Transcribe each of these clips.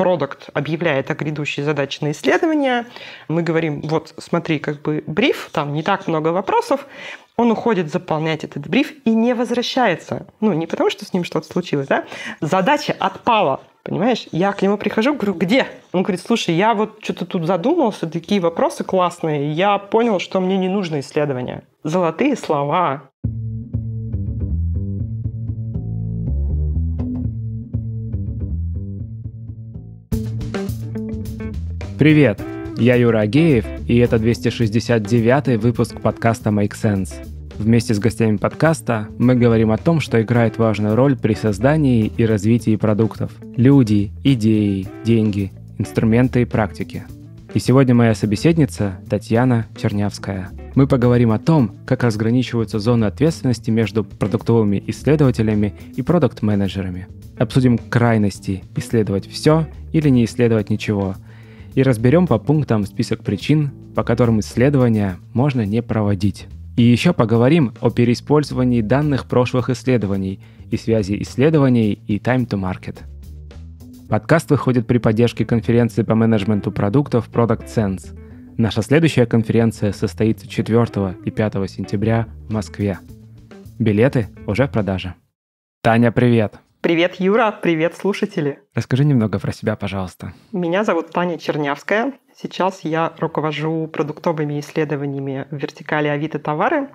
продукт объявляет о грядущей задаче на исследование, мы говорим, вот смотри, как бы бриф, там не так много вопросов, он уходит заполнять этот бриф и не возвращается. Ну, не потому, что с ним что-то случилось, да? Задача отпала, понимаешь? Я к нему прихожу, говорю, где? Он говорит, слушай, я вот что-то тут задумался, такие вопросы классные, я понял, что мне не нужно исследование. Золотые слова. Thank you Привет! Я Юра Агеев, и это 269 выпуск подкаста Make Sense. Вместе с гостями подкаста мы говорим о том, что играет важную роль при создании и развитии продуктов. Люди, идеи, деньги, инструменты и практики. И сегодня моя собеседница Татьяна Чернявская. Мы поговорим о том, как разграничиваются зоны ответственности между продуктовыми исследователями и продукт-менеджерами. Обсудим крайности «исследовать все» или «не исследовать ничего», и разберем по пунктам список причин, по которым исследования можно не проводить. И еще поговорим о переиспользовании данных прошлых исследований и связи исследований и time to market. Подкаст выходит при поддержке конференции по менеджменту продуктов Product Sense. Наша следующая конференция состоится 4 и 5 сентября в Москве. Билеты уже в продаже. Таня, привет! Привет, Юра, привет, слушатели. Расскажи немного про себя, пожалуйста. Меня зовут Таня Чернявская. Сейчас я руковожу продуктовыми исследованиями в вертикали Авито товары.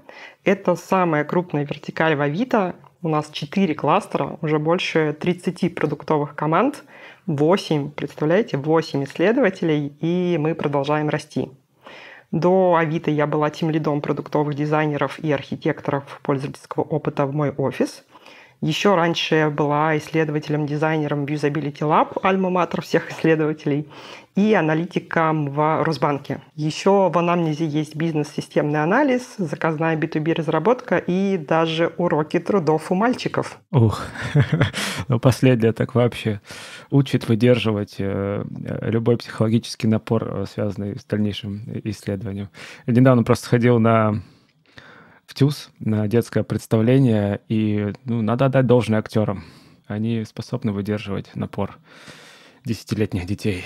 Это самая крупная вертикаль в Авито. У нас 4 кластера, уже больше 30 продуктовых команд, 8, представляете, 8 исследователей, и мы продолжаем расти. До Авито я была тем лидом продуктовых дизайнеров и архитекторов пользовательского опыта в мой офис – еще раньше я была исследователем-дизайнером в Usability Lab, альма-матер всех исследователей, и аналитиком в Росбанке. Еще в анамнезе есть бизнес-системный анализ, заказная B2B разработка и даже уроки трудов у мальчиков. Ух, ну последнее так вообще учит выдерживать э, любой психологический напор, э, связанный с дальнейшим э, исследованием. Я недавно просто ходил на в ТЮЗ на детское представление, и ну, надо отдать должное актерам. Они способны выдерживать напор десятилетних детей.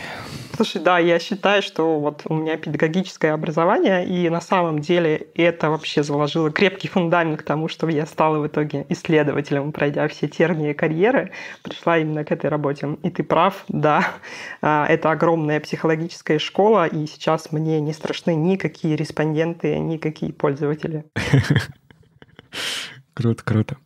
Слушай, да, я считаю, что вот у меня педагогическое образование, и на самом деле это вообще заложило крепкий фундамент к тому, что я стала в итоге исследователем, пройдя все тернии карьеры, пришла именно к этой работе. И ты прав, да, а, это огромная психологическая школа, и сейчас мне не страшны никакие респонденты, никакие пользователи. Круто, круто.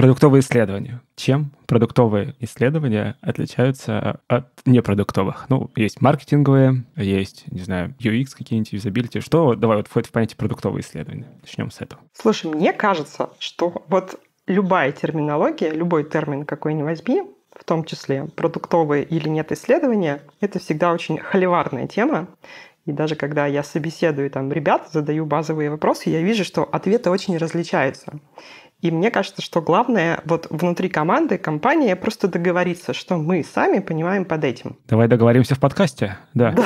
Продуктовые исследования. Чем продуктовые исследования отличаются а, от непродуктовых? Ну, есть маркетинговые, есть, не знаю, UX какие-нибудь, юзабилити. Что, давай, вот входит в понятие продуктовые исследования. Начнем с этого. Слушай, мне кажется, что вот любая терминология, любой термин, какой ни возьми, в том числе продуктовые или нет исследования, это всегда очень холиварная тема. И даже когда я собеседую там ребят, задаю базовые вопросы, я вижу, что ответы очень различаются. И мне кажется, что главное вот внутри команды, компании просто договориться, что мы сами понимаем под этим. Давай договоримся в подкасте, да. да.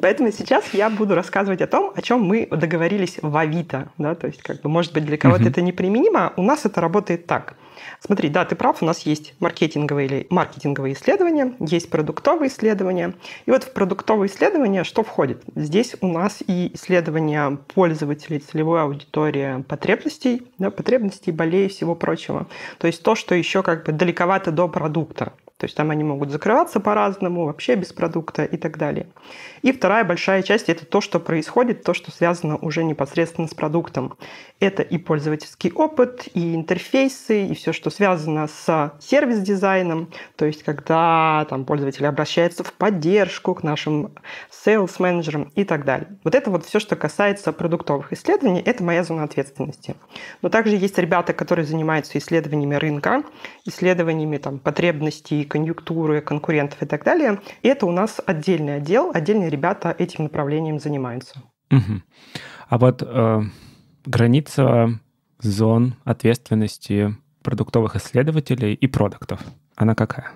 Поэтому сейчас я буду рассказывать о том, о чем мы договорились в Авито. Да? То есть, как бы, может быть, для кого-то uh это неприменимо, а у нас это работает так – Смотри, да, ты прав, у нас есть маркетинговые или маркетинговые исследования, есть продуктовые исследования. И вот в продуктовые исследования что входит? Здесь у нас и исследования пользователей, целевой аудитории потребностей, да, потребностей, болей и всего прочего. То есть то, что еще как бы далековато до продукта. То есть там они могут закрываться по-разному, вообще без продукта и так далее. И вторая большая часть – это то, что происходит, то, что связано уже непосредственно с продуктом. Это и пользовательский опыт, и интерфейсы, и все, что связано с сервис-дизайном, то есть когда там, пользователь обращается в поддержку к нашим sales-менеджерам и так далее. Вот это вот все, что касается продуктовых исследований, это моя зона ответственности. Но также есть ребята, которые занимаются исследованиями рынка, исследованиями там, потребностей, конъюнктуры, конкурентов и так далее. И это у нас отдельный отдел, отдельный ребята этим направлением занимаются. Угу. А вот э, граница зон ответственности продуктовых исследователей и продуктов, она какая?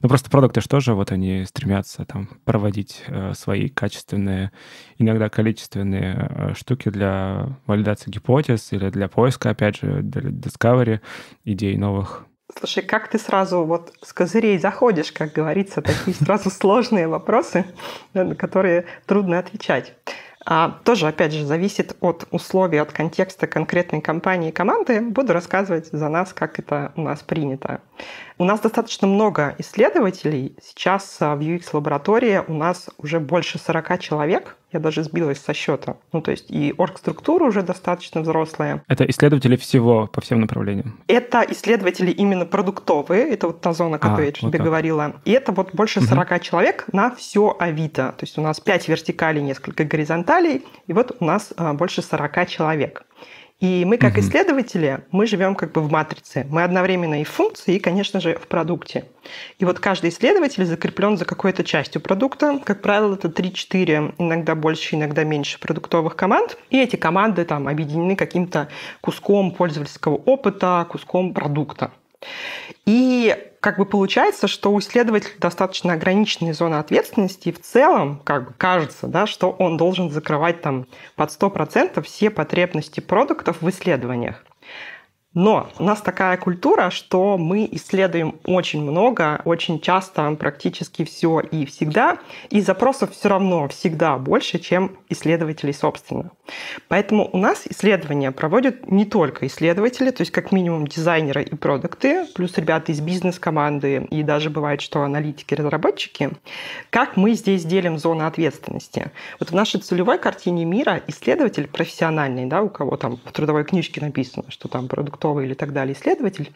Ну, просто продукты что же, вот они стремятся там проводить э, свои качественные, иногда количественные э, штуки для валидации гипотез или для поиска, опять же, для discovery идей новых. Слушай, как ты сразу вот с козырей заходишь, как говорится, такие сразу сложные вопросы, на которые трудно отвечать. А, тоже, опять же, зависит от условий, от контекста конкретной компании и команды. Буду рассказывать за нас, как это у нас принято. У нас достаточно много исследователей. Сейчас а, в UX-лаборатории у нас уже больше 40 человек я даже сбилась со счета. Ну, то есть и оргструктуры уже достаточно взрослая. Это исследователи всего по всем направлениям? Это исследователи именно продуктовые, это вот та зона, о а, которой а, я тебе так. говорила. И это вот больше 40 угу. человек на все Авито. То есть у нас 5 вертикалей, несколько горизонталей, и вот у нас а, больше 40 человек. И мы, как угу. исследователи, мы живем как бы в матрице. Мы одновременно и в функции, и, конечно же, в продукте. И вот каждый исследователь закреплен за какой-то частью продукта. Как правило, это 3-4, иногда больше, иногда меньше продуктовых команд. И эти команды там объединены каким-то куском пользовательского опыта, куском продукта. И как бы получается, что у исследователя достаточно ограниченная зона ответственности, и в целом, как бы кажется, да, что он должен закрывать там под 100% все потребности продуктов в исследованиях. Но у нас такая культура, что мы исследуем очень много, очень часто, практически все и всегда, и запросов все равно всегда больше, чем исследователей собственно. Поэтому у нас исследования проводят не только исследователи, то есть как минимум дизайнеры и продукты, плюс ребята из бизнес-команды и даже бывает, что аналитики, разработчики. Как мы здесь делим зоны ответственности? Вот в нашей целевой картине мира исследователь профессиональный, да, у кого там в трудовой книжке написано, что там продукт продуктовый или так далее исследователь,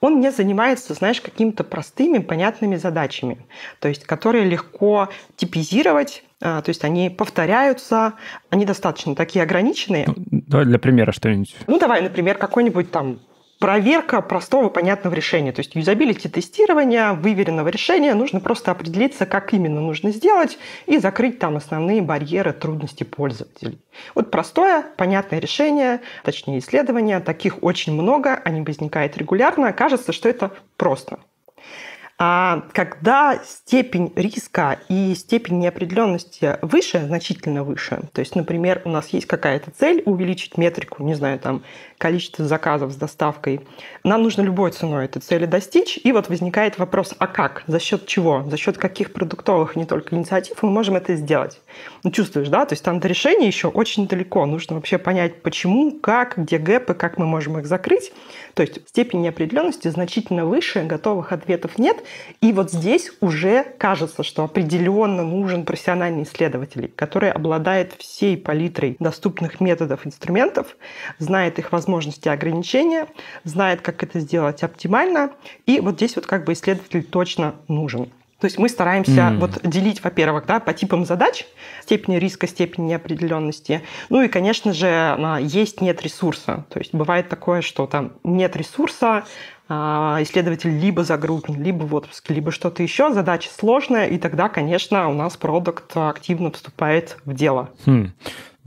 он не занимается, знаешь, какими-то простыми, понятными задачами, то есть которые легко типизировать, а, то есть они повторяются, они достаточно такие ограниченные. Ну, давай для примера что-нибудь. Ну, давай, например, какой-нибудь там проверка простого понятного решения. То есть юзабилити тестирования, выверенного решения. Нужно просто определиться, как именно нужно сделать и закрыть там основные барьеры трудности пользователей. Вот простое, понятное решение, точнее исследование. Таких очень много, они возникают регулярно. Кажется, что это просто. А когда степень риска и степень неопределенности выше, значительно выше, то есть, например, у нас есть какая-то цель увеличить метрику, не знаю, там, количество заказов с доставкой, нам нужно любой ценой этой цели достичь, и вот возникает вопрос, а как, за счет чего, за счет каких продуктовых, не только инициатив мы можем это сделать? Ну, чувствуешь, да, то есть там до решения еще очень далеко, нужно вообще понять, почему, как, где гэпы, как мы можем их закрыть, то есть степень неопределенности значительно выше, готовых ответов нет. И вот здесь уже кажется, что определенно нужен профессиональный исследователь, который обладает всей палитрой доступных методов, инструментов, знает их возможности и ограничения, знает, как это сделать оптимально. И вот здесь вот как бы исследователь точно нужен. То есть мы стараемся mm. вот делить, во-первых, да, по типам задач, степени риска, степени неопределенности. Ну и, конечно же, а, есть нет ресурса. То есть бывает такое, что там нет ресурса, а, исследователь либо загружен, либо в отпуске, либо что-то еще, задача сложная, и тогда, конечно, у нас продукт активно вступает в дело. Хм.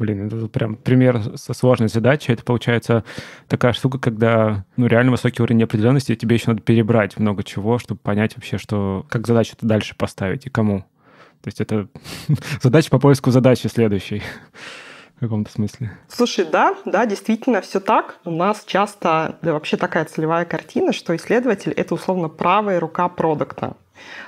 Блин, это прям пример со сложной задачей. Это получается такая штука, когда ну, реально высокий уровень неопределенности, и тебе еще надо перебрать много чего, чтобы понять вообще, что, как задачу это дальше поставить и кому. То есть это задача по поиску задачи следующей в каком-то смысле. Слушай, да, да, действительно, все так. У нас часто да, вообще такая целевая картина, что исследователь — это условно правая рука продукта.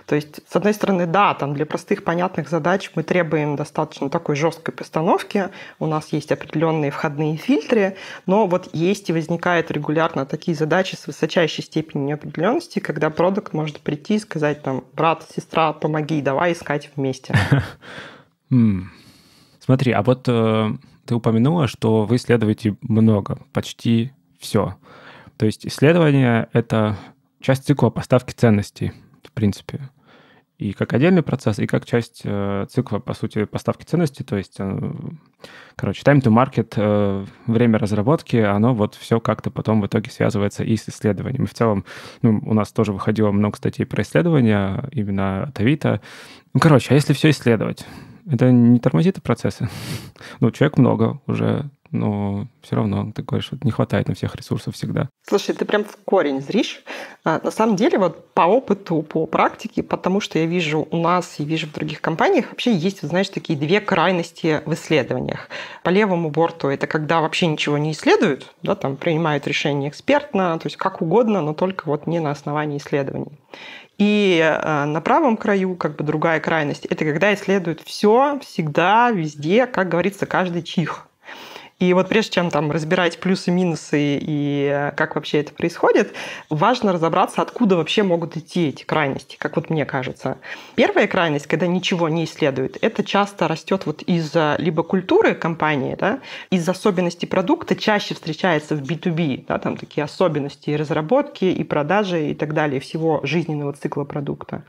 То есть, с одной стороны, да, там для простых, понятных задач мы требуем достаточно такой жесткой постановки, у нас есть определенные входные фильтры, но вот есть и возникают регулярно такие задачи с высочайшей степенью неопределенности, когда продукт может прийти и сказать там, брат, сестра, помоги, давай искать вместе. Смотри, а вот э, ты упомянула, что вы исследуете много, почти все. То есть исследование — это часть цикла поставки ценностей принципе, и как отдельный процесс, и как часть э, цикла, по сути, поставки ценности, то есть, э, короче, time to market, э, время разработки, оно вот все как-то потом в итоге связывается и с исследованием. И в целом, ну, у нас тоже выходило много статей про исследования именно от Авито. Ну, короче, а если все исследовать? это не тормозит процессы. ну, человек много уже, но все равно ты говоришь, что не хватает на всех ресурсов всегда. Слушай, ты прям в корень зришь. А, на самом деле, вот по опыту, по практике, потому что я вижу у нас и вижу в других компаниях, вообще есть, знаешь, такие две крайности в исследованиях. По левому борту это когда вообще ничего не исследуют, да, там принимают решение экспертно, то есть как угодно, но только вот не на основании исследований. И э, на правом краю, как бы другая крайность, это когда исследуют все, всегда, везде, как говорится, каждый чих. И вот прежде чем там разбирать плюсы-минусы и э, как вообще это происходит, важно разобраться, откуда вообще могут идти эти крайности, как вот мне кажется. Первая крайность, когда ничего не исследуют это часто растет вот из-за либо культуры компании, да, из особенностей продукта чаще встречается в B2B, да, там такие особенности разработки, и продажи, и так далее, всего жизненного цикла продукта.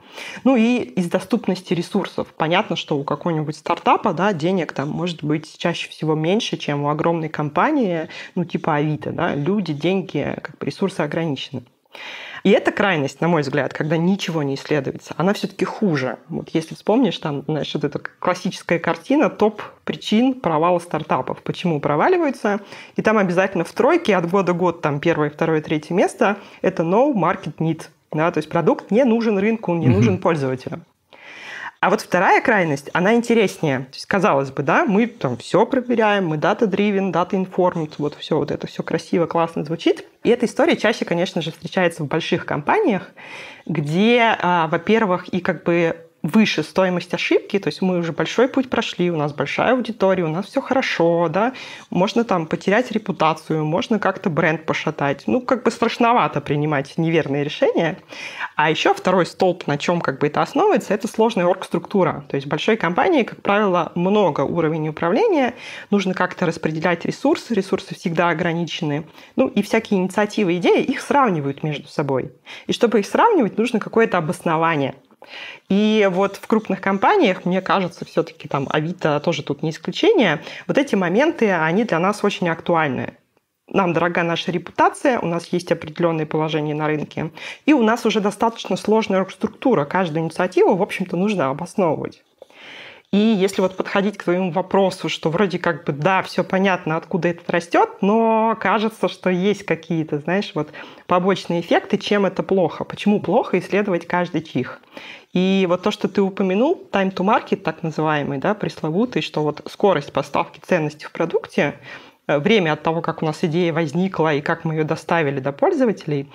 Ну и из доступности ресурсов. Понятно, что у какого-нибудь стартапа, да, денег там может быть чаще всего меньше, чем у огромного огромной компании, ну типа Авито, да, люди, деньги, как бы ресурсы ограничены. И эта крайность, на мой взгляд, когда ничего не исследуется, она все-таки хуже. Вот если вспомнишь, там, значит, эта классическая картина топ причин провала стартапов. Почему проваливаются? И там обязательно в тройке от года год, там, первое, второе, третье место – это no market need. Да, то есть продукт не нужен рынку, не нужен пользователям. А вот вторая крайность, она интереснее. То есть, казалось бы, да, мы там все проверяем, мы дата driven дата informed вот все вот это все красиво, классно звучит. И эта история чаще, конечно же, встречается в больших компаниях, где, а, во-первых, и как бы выше стоимость ошибки, то есть мы уже большой путь прошли, у нас большая аудитория, у нас все хорошо, да, можно там потерять репутацию, можно как-то бренд пошатать. Ну, как бы страшновато принимать неверные решения. А еще второй столб, на чем как бы это основывается, это сложная оргструктура. То есть большой компании, как правило, много уровней управления, нужно как-то распределять ресурсы, ресурсы всегда ограничены. Ну, и всякие инициативы, идеи, их сравнивают между собой. И чтобы их сравнивать, нужно какое-то обоснование – и вот в крупных компаниях, мне кажется, все-таки там Авито тоже тут не исключение, вот эти моменты, они для нас очень актуальны. Нам дорога наша репутация, у нас есть определенные положения на рынке, и у нас уже достаточно сложная структура. Каждую инициативу, в общем-то, нужно обосновывать. И если вот подходить к твоему вопросу, что вроде как бы да, все понятно, откуда это растет, но кажется, что есть какие-то, знаешь, вот побочные эффекты, чем это плохо, почему плохо исследовать каждый чих. И вот то, что ты упомянул, time to market, так называемый, да, пресловутый, что вот скорость поставки ценности в продукте, э, время от того, как у нас идея возникла и как мы ее доставили до пользователей,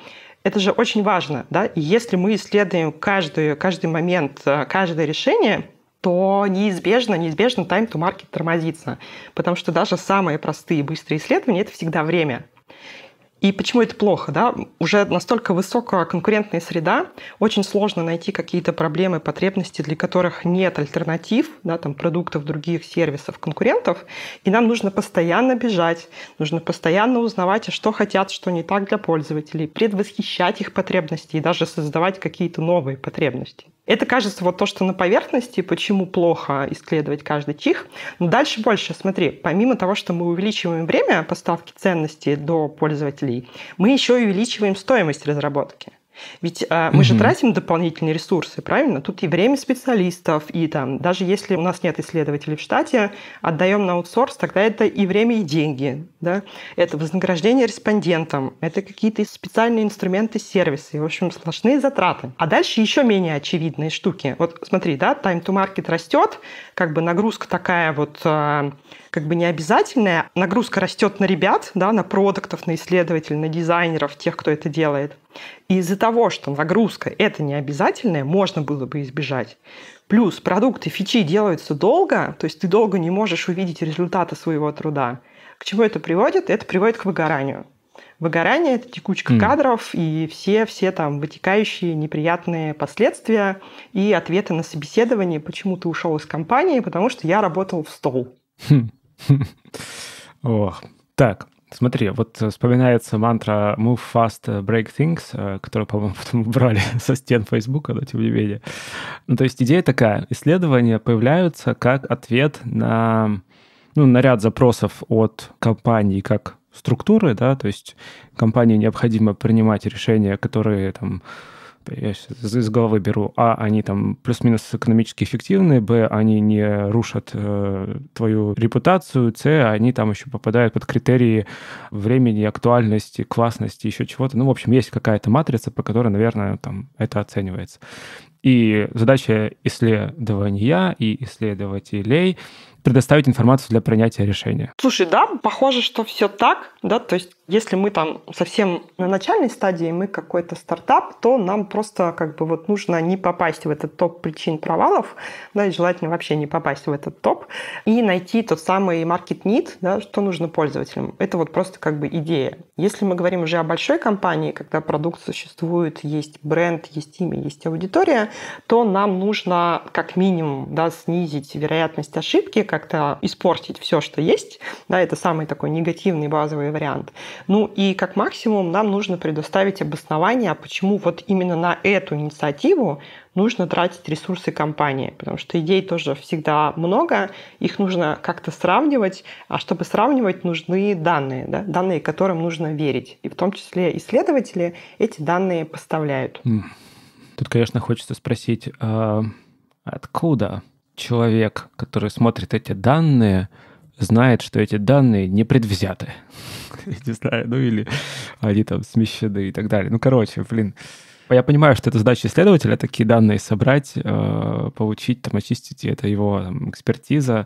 это же очень важно, да, и если мы исследуем каждый, каждый момент, э, каждое решение, то неизбежно, неизбежно time to market тормозится. Потому что даже самые простые быстрые исследования — это всегда время. И почему это плохо? Да? Уже настолько высокая конкурентная среда, очень сложно найти какие-то проблемы, потребности, для которых нет альтернатив, да, там, продуктов, других сервисов, конкурентов. И нам нужно постоянно бежать, нужно постоянно узнавать, а что хотят, что не так для пользователей, предвосхищать их потребности и даже создавать какие-то новые потребности. Это кажется вот то, что на поверхности, почему плохо исследовать каждый чих. Но дальше больше, смотри, помимо того, что мы увеличиваем время поставки ценности до пользователей, росли, мы еще и увеличиваем стоимость разработки. Ведь а, мы mm-hmm. же тратим дополнительные ресурсы, правильно? Тут и время специалистов, и там, даже если у нас нет исследователей в штате, отдаем на аутсорс, тогда это и время, и деньги, да? Это вознаграждение респондентам, это какие-то специальные инструменты, сервисы, в общем, сложные затраты. А дальше еще менее очевидные штуки. Вот смотри, да, time to market растет, как бы нагрузка такая вот а, как бы не обязательная Нагрузка растет на ребят, да, на продуктов, на исследователей, на дизайнеров, тех, кто это делает. И из-за того, что нагрузка это не обязательное, можно было бы избежать. Плюс продукты, фичи делаются долго, то есть ты долго не можешь увидеть результаты своего труда. К чему это приводит? Это приводит к выгоранию. Выгорание – это текучка mm. кадров и все, все там вытекающие неприятные последствия и ответы на собеседование, почему ты ушел из компании, потому что я работал в стол. Хм. Ох. Так, Смотри, вот вспоминается мантра «Move fast, break things», э, которую, по-моему, потом убрали со стен Фейсбука, но тем не менее. Ну, то есть идея такая. Исследования появляются как ответ на, ну, на ряд запросов от компаний как структуры, да, то есть компании необходимо принимать решения, которые там я из головы беру, а, они там плюс-минус экономически эффективны, б, они не рушат э, твою репутацию, с, они там еще попадают под критерии времени, актуальности, классности, еще чего-то. Ну, в общем, есть какая-то матрица, по которой, наверное, там это оценивается. И задача исследования и исследователей предоставить информацию для принятия решения. Слушай, да, похоже, что все так, да, то есть если мы там совсем на начальной стадии, мы какой-то стартап, то нам просто как бы вот нужно не попасть в этот топ причин провалов, да, и желательно вообще не попасть в этот топ, и найти тот самый market need, да, что нужно пользователям. Это вот просто как бы идея. Если мы говорим уже о большой компании, когда продукт существует, есть бренд, есть имя, есть аудитория, то нам нужно как минимум да, снизить вероятность ошибки, как-то испортить все, что есть. Да, это самый такой негативный базовый вариант. Ну и как максимум нам нужно предоставить обоснование, почему вот именно на эту инициативу нужно тратить ресурсы компании, потому что идей тоже всегда много, их нужно как-то сравнивать, а чтобы сравнивать, нужны данные, да, данные, которым нужно верить. И в том числе исследователи эти данные поставляют. Тут, конечно, хочется спросить, а откуда человек, который смотрит эти данные, знает, что эти данные не предвзяты. Я не знаю, ну или они там смещены и так далее. Ну, короче, блин. Я понимаю, что это задача исследователя, такие данные собрать, э, получить, там, очистить, и это его там, экспертиза.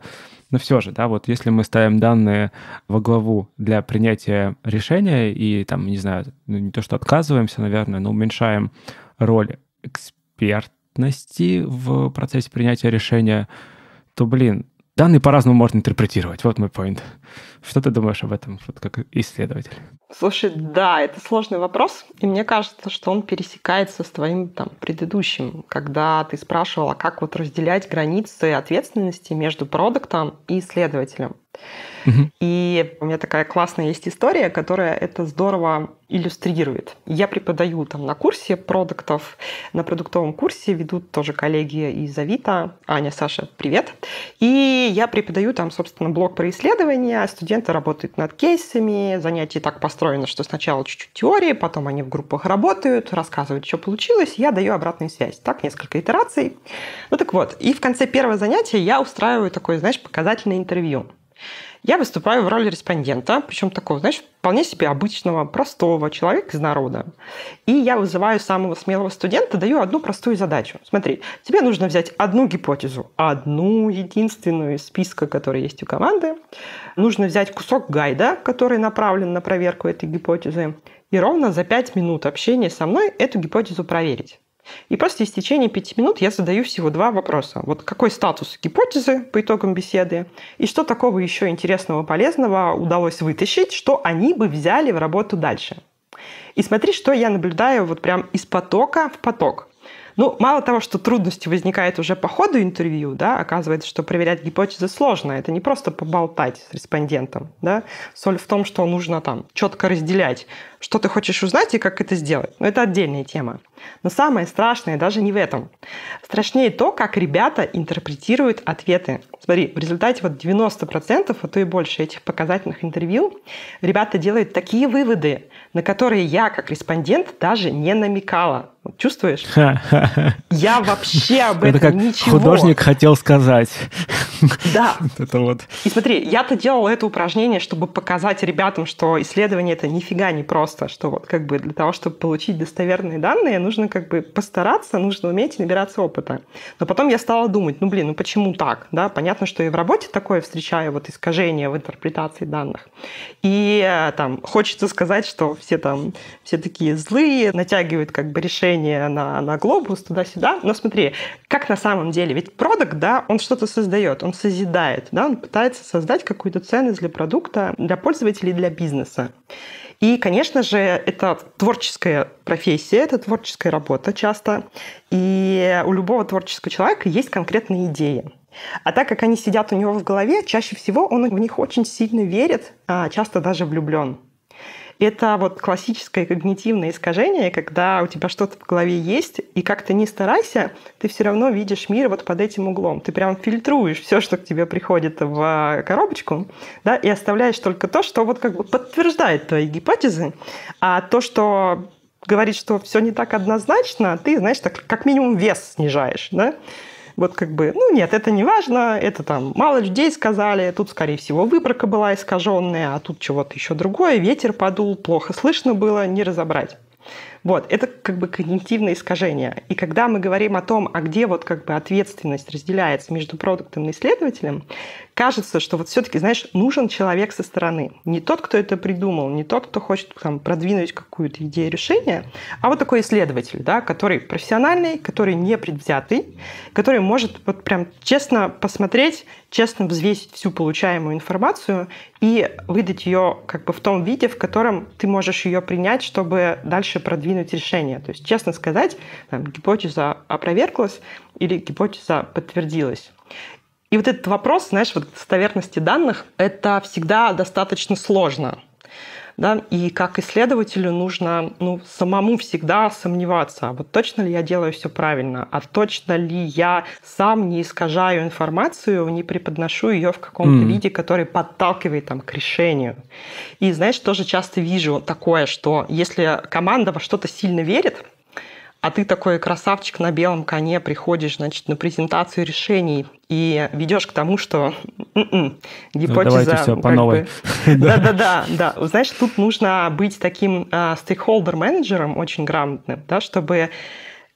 Но все же, да, вот если мы ставим данные во главу для принятия решения и там, не знаю, ну, не то что отказываемся, наверное, но уменьшаем роль эксперта, грамотности в процессе принятия решения, то, блин, данные по-разному можно интерпретировать. Вот мой point. Что ты думаешь об этом, вот как исследователь? Слушай, да, это сложный вопрос, и мне кажется, что он пересекается с твоим там, предыдущим, когда ты спрашивала, как вот разделять границы ответственности между продуктом и исследователем. Угу. И у меня такая классная есть история, которая это здорово иллюстрирует. Я преподаю там на курсе продуктов, на продуктовом курсе ведут тоже коллеги из Авито. Аня, Саша, привет. И я преподаю там, собственно, блог про исследования студентам студенты работают над кейсами, занятие так построено, что сначала чуть-чуть теории, потом они в группах работают, рассказывают, что получилось, я даю обратную связь. Так, несколько итераций. Ну так вот, и в конце первого занятия я устраиваю такое, знаешь, показательное интервью. Я выступаю в роли респондента, причем такого, знаешь, вполне себе обычного, простого человека из народа. И я вызываю самого смелого студента, даю одну простую задачу. Смотри, тебе нужно взять одну гипотезу, одну единственную из списка, которая есть у команды. Нужно взять кусок гайда, который направлен на проверку этой гипотезы, и ровно за пять минут общения со мной эту гипотезу проверить. И после истечения пяти минут я задаю всего два вопроса. Вот какой статус гипотезы по итогам беседы, и что такого еще интересного, полезного удалось вытащить, что они бы взяли в работу дальше. И смотри, что я наблюдаю вот прям из потока в поток. Ну, мало того, что трудности возникают уже по ходу интервью, да, оказывается, что проверять гипотезы сложно. Это не просто поболтать с респондентом, да. Соль в том, что нужно там четко разделять, что ты хочешь узнать и как это сделать. Но это отдельная тема. Но самое страшное даже не в этом. Страшнее то, как ребята интерпретируют ответы Смотри, в результате вот 90%, а то и больше этих показательных интервью, ребята делают такие выводы, на которые я, как респондент, даже не намекала. чувствуешь? Я вообще об этом Это как ничего. художник хотел сказать. Да. Это вот. И смотри, я-то делала это упражнение, чтобы показать ребятам, что исследование это нифига не просто, что вот как бы для того, чтобы получить достоверные данные, нужно как бы постараться, нужно уметь набираться опыта. Но потом я стала думать, ну блин, ну почему так, да, понятно, понятно, что и в работе такое встречаю, вот искажение в интерпретации данных. И э, там хочется сказать, что все там, все такие злые, натягивают как бы решение на, на глобус туда-сюда. Но смотри, как на самом деле, ведь продукт, да, он что-то создает, он созидает, да, он пытается создать какую-то ценность для продукта, для пользователей, для бизнеса. И, конечно же, это творческая профессия, это творческая работа часто. И у любого творческого человека есть конкретные идеи. А так как они сидят у него в голове, чаще всего он в них очень сильно верит, а часто даже влюблен. Это вот классическое когнитивное искажение, когда у тебя что-то в голове есть, и как ты не старайся, ты все равно видишь мир вот под этим углом. Ты прям фильтруешь все, что к тебе приходит в а, коробочку, да, и оставляешь только то, что вот как бы подтверждает твои гипотезы, а то, что говорит, что все не так однозначно, ты, знаешь, так как минимум вес снижаешь, да? Вот как бы, ну нет, это не важно, это там мало людей сказали, тут, скорее всего, выборка была искаженная, а тут чего-то еще другое, ветер подул, плохо слышно было, не разобрать. Вот, это как бы когнитивное искажение. И когда мы говорим о том, а где вот как бы ответственность разделяется между продуктом и исследователем, кажется, что вот все-таки, знаешь, нужен человек со стороны. Не тот, кто это придумал, не тот, кто хочет там, продвинуть какую-то идею решения, а вот такой исследователь, да, который профессиональный, который не предвзятый, который может вот прям честно посмотреть, честно взвесить всю получаемую информацию и выдать ее как бы в том виде, в котором ты можешь ее принять, чтобы дальше продвинуть продвинуть решение. То есть честно сказать, там, гипотеза опроверглась или гипотеза подтвердилась. И вот этот вопрос, знаешь, вот достоверности данных, это всегда достаточно сложно да, и как исследователю нужно ну, самому всегда сомневаться, а вот точно ли я делаю все правильно, а точно ли я сам не искажаю информацию, не преподношу ее в каком-то mm. виде, который подталкивает там, к решению. И знаешь, тоже часто вижу такое, что если команда во что-то сильно верит, а ты такой красавчик на белом коне приходишь, значит, на презентацию решений и ведешь к тому, что гипотеза... М-м, ну, давайте все по новой. Да-да-да. да. Знаешь, тут нужно быть таким а, стейкхолдер-менеджером очень грамотным, да, чтобы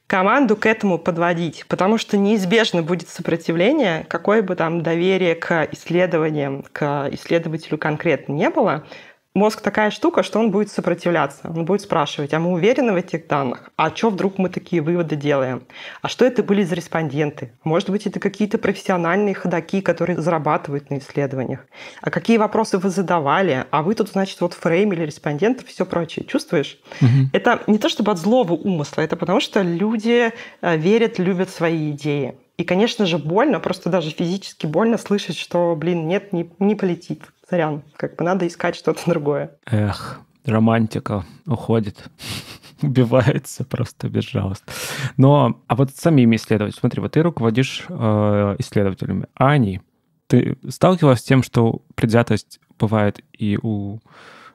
команду к этому подводить, потому что неизбежно будет сопротивление, какое бы там доверие к исследованиям, к исследователю конкретно не было – мозг такая штука, что он будет сопротивляться. Он будет спрашивать, а мы уверены в этих данных? А что вдруг мы такие выводы делаем? А что это были за респонденты? Может быть, это какие-то профессиональные ходаки, которые зарабатывают на исследованиях? А какие вопросы вы задавали? А вы тут, значит, вот фреймили респондентов и все прочее. Чувствуешь? Угу. Это не то чтобы от злого умысла, это потому что люди э, верят, любят свои идеи. И, конечно же, больно, просто даже физически больно слышать, что, блин, нет, не, не полетит сорян, как бы надо искать что-то другое. Эх, романтика уходит убивается просто безжалостно. Но, а вот самими исследователями, смотри, вот ты руководишь э, исследователями, а они, ты сталкивалась с тем, что предвзятость бывает и у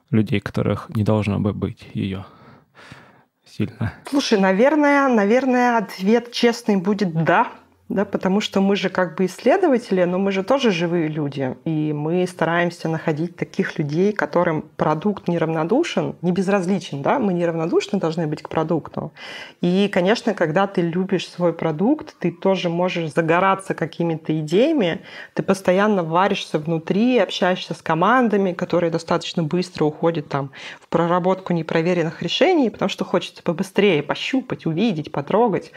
людей, которых не должно бы быть ее? сильно? Слушай, наверное, наверное, ответ честный будет «да», да, потому что мы же как бы исследователи, но мы же тоже живые люди, и мы стараемся находить таких людей, которым продукт неравнодушен, не безразличен, да, мы неравнодушны должны быть к продукту. И, конечно, когда ты любишь свой продукт, ты тоже можешь загораться какими-то идеями, ты постоянно варишься внутри, общаешься с командами, которые достаточно быстро уходят там в проработку непроверенных решений, потому что хочется побыстрее пощупать, увидеть, потрогать.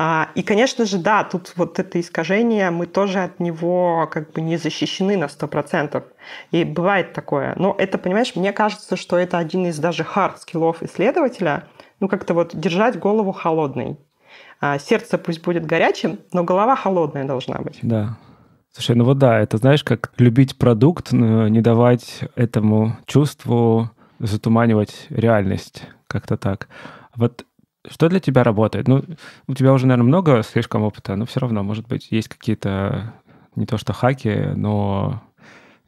А, и, конечно же, да, тут вот это искажение, мы тоже от него как бы не защищены на 100%. И бывает такое. Но это, понимаешь, мне кажется, что это один из даже хард-скиллов исследователя, ну как-то вот держать голову холодной. А, сердце пусть будет горячим, но голова холодная должна быть. Да, Слушай, ну вот да, это знаешь, как любить продукт, но не давать этому чувству затуманивать реальность, как-то так. Вот что для тебя работает? Ну, у тебя уже, наверное, много слишком опыта, но все равно, может быть, есть какие-то не то что хаки, но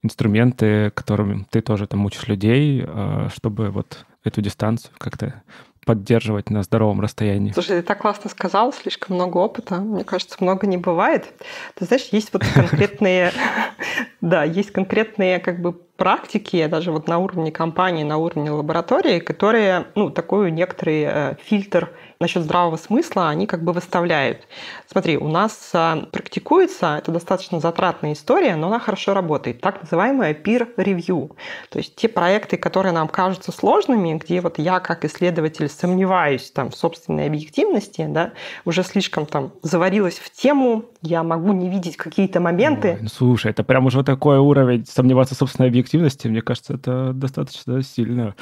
инструменты, которыми ты тоже там учишь людей, а, чтобы вот эту дистанцию как-то поддерживать на здоровом расстоянии. Слушай, ты так классно сказал, слишком много опыта. Мне кажется, много не бывает. Ты знаешь, есть вот конкретные, да, есть конкретные как бы практики, даже вот на уровне компании, на уровне лаборатории, которые, ну, такой некоторый э, фильтр насчет здравого смысла они как бы выставляют. Смотри, у нас э, практикуется, это достаточно затратная история, но она хорошо работает, так называемая peer review. То есть те проекты, которые нам кажутся сложными, где вот я как исследователь сомневаюсь там, в собственной объективности, да, уже слишком там заварилась в тему, я могу не видеть какие-то моменты. Ой, ну, слушай, это прям уже такой уровень сомневаться в собственной объективности, эффективности, мне кажется, это достаточно сильно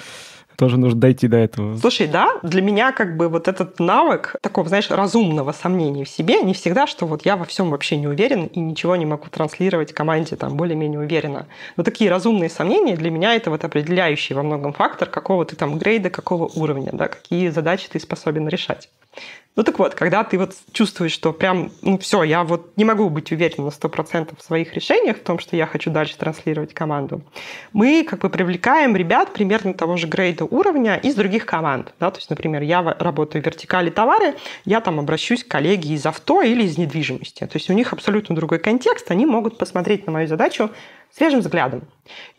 тоже нужно дойти до этого. Слушай, да, для меня как бы вот этот навык такого, знаешь, разумного сомнения в себе не всегда, что вот я во всем вообще не уверен и ничего не могу транслировать команде там более-менее уверенно. Но такие разумные сомнения для меня это вот определяющий во многом фактор, какого ты там грейда, какого уровня, да, какие задачи ты способен решать. Ну так вот, когда ты вот чувствуешь, что прям, ну все, я вот не могу быть уверен на 100% в своих решениях, в том, что я хочу дальше транслировать команду, мы как бы привлекаем ребят примерно того же грейда уровня из других команд. Да? То есть, например, я работаю в вертикали товары, я там обращусь к коллеге из авто или из недвижимости. То есть у них абсолютно другой контекст, они могут посмотреть на мою задачу свежим взглядом.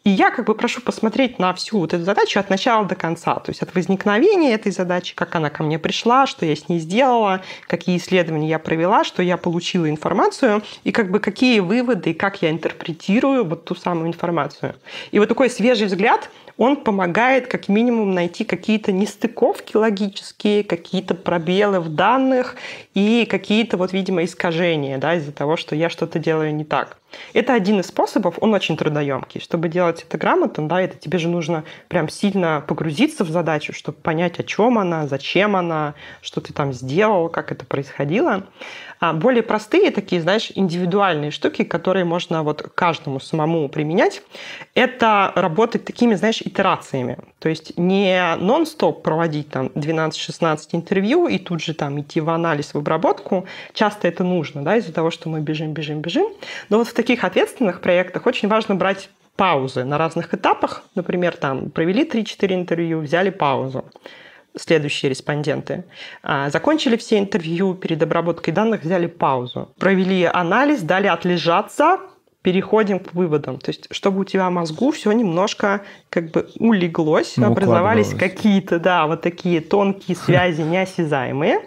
И я как бы прошу посмотреть на всю вот эту задачу от начала до конца, то есть от возникновения этой задачи, как она ко мне пришла, что я с ней сделала, какие исследования я провела, что я получила информацию, и как бы какие выводы, и как я интерпретирую вот ту самую информацию. И вот такой свежий взгляд, он помогает как минимум найти какие-то нестыковки логические, какие-то пробелы в данных и какие-то вот, видимо, искажения да, из-за того, что я что-то делаю не так. Это один из способов, он очень трудоемкий. Чтобы делать это грамотно, да, это тебе же нужно прям сильно погрузиться в задачу, чтобы понять, о чем она, зачем она, что ты там сделал, как это происходило. А более простые такие, знаешь, индивидуальные штуки, которые можно вот каждому самому применять, это работать такими, знаешь, итерациями. То есть не нон-стоп проводить там 12-16 интервью и тут же там идти в анализ, в обработку. Часто это нужно, да, из-за того, что мы бежим, бежим, бежим. Но вот в таких ответственных проектах очень важно брать паузы на разных этапах. Например, там провели 3-4 интервью, взяли паузу следующие респонденты. А, закончили все интервью, перед обработкой данных взяли паузу. Провели анализ, дали отлежаться, переходим к выводам. То есть, чтобы у тебя мозгу все немножко как бы улеглось, ну, образовались какие-то, да, вот такие тонкие связи, неосязаемые.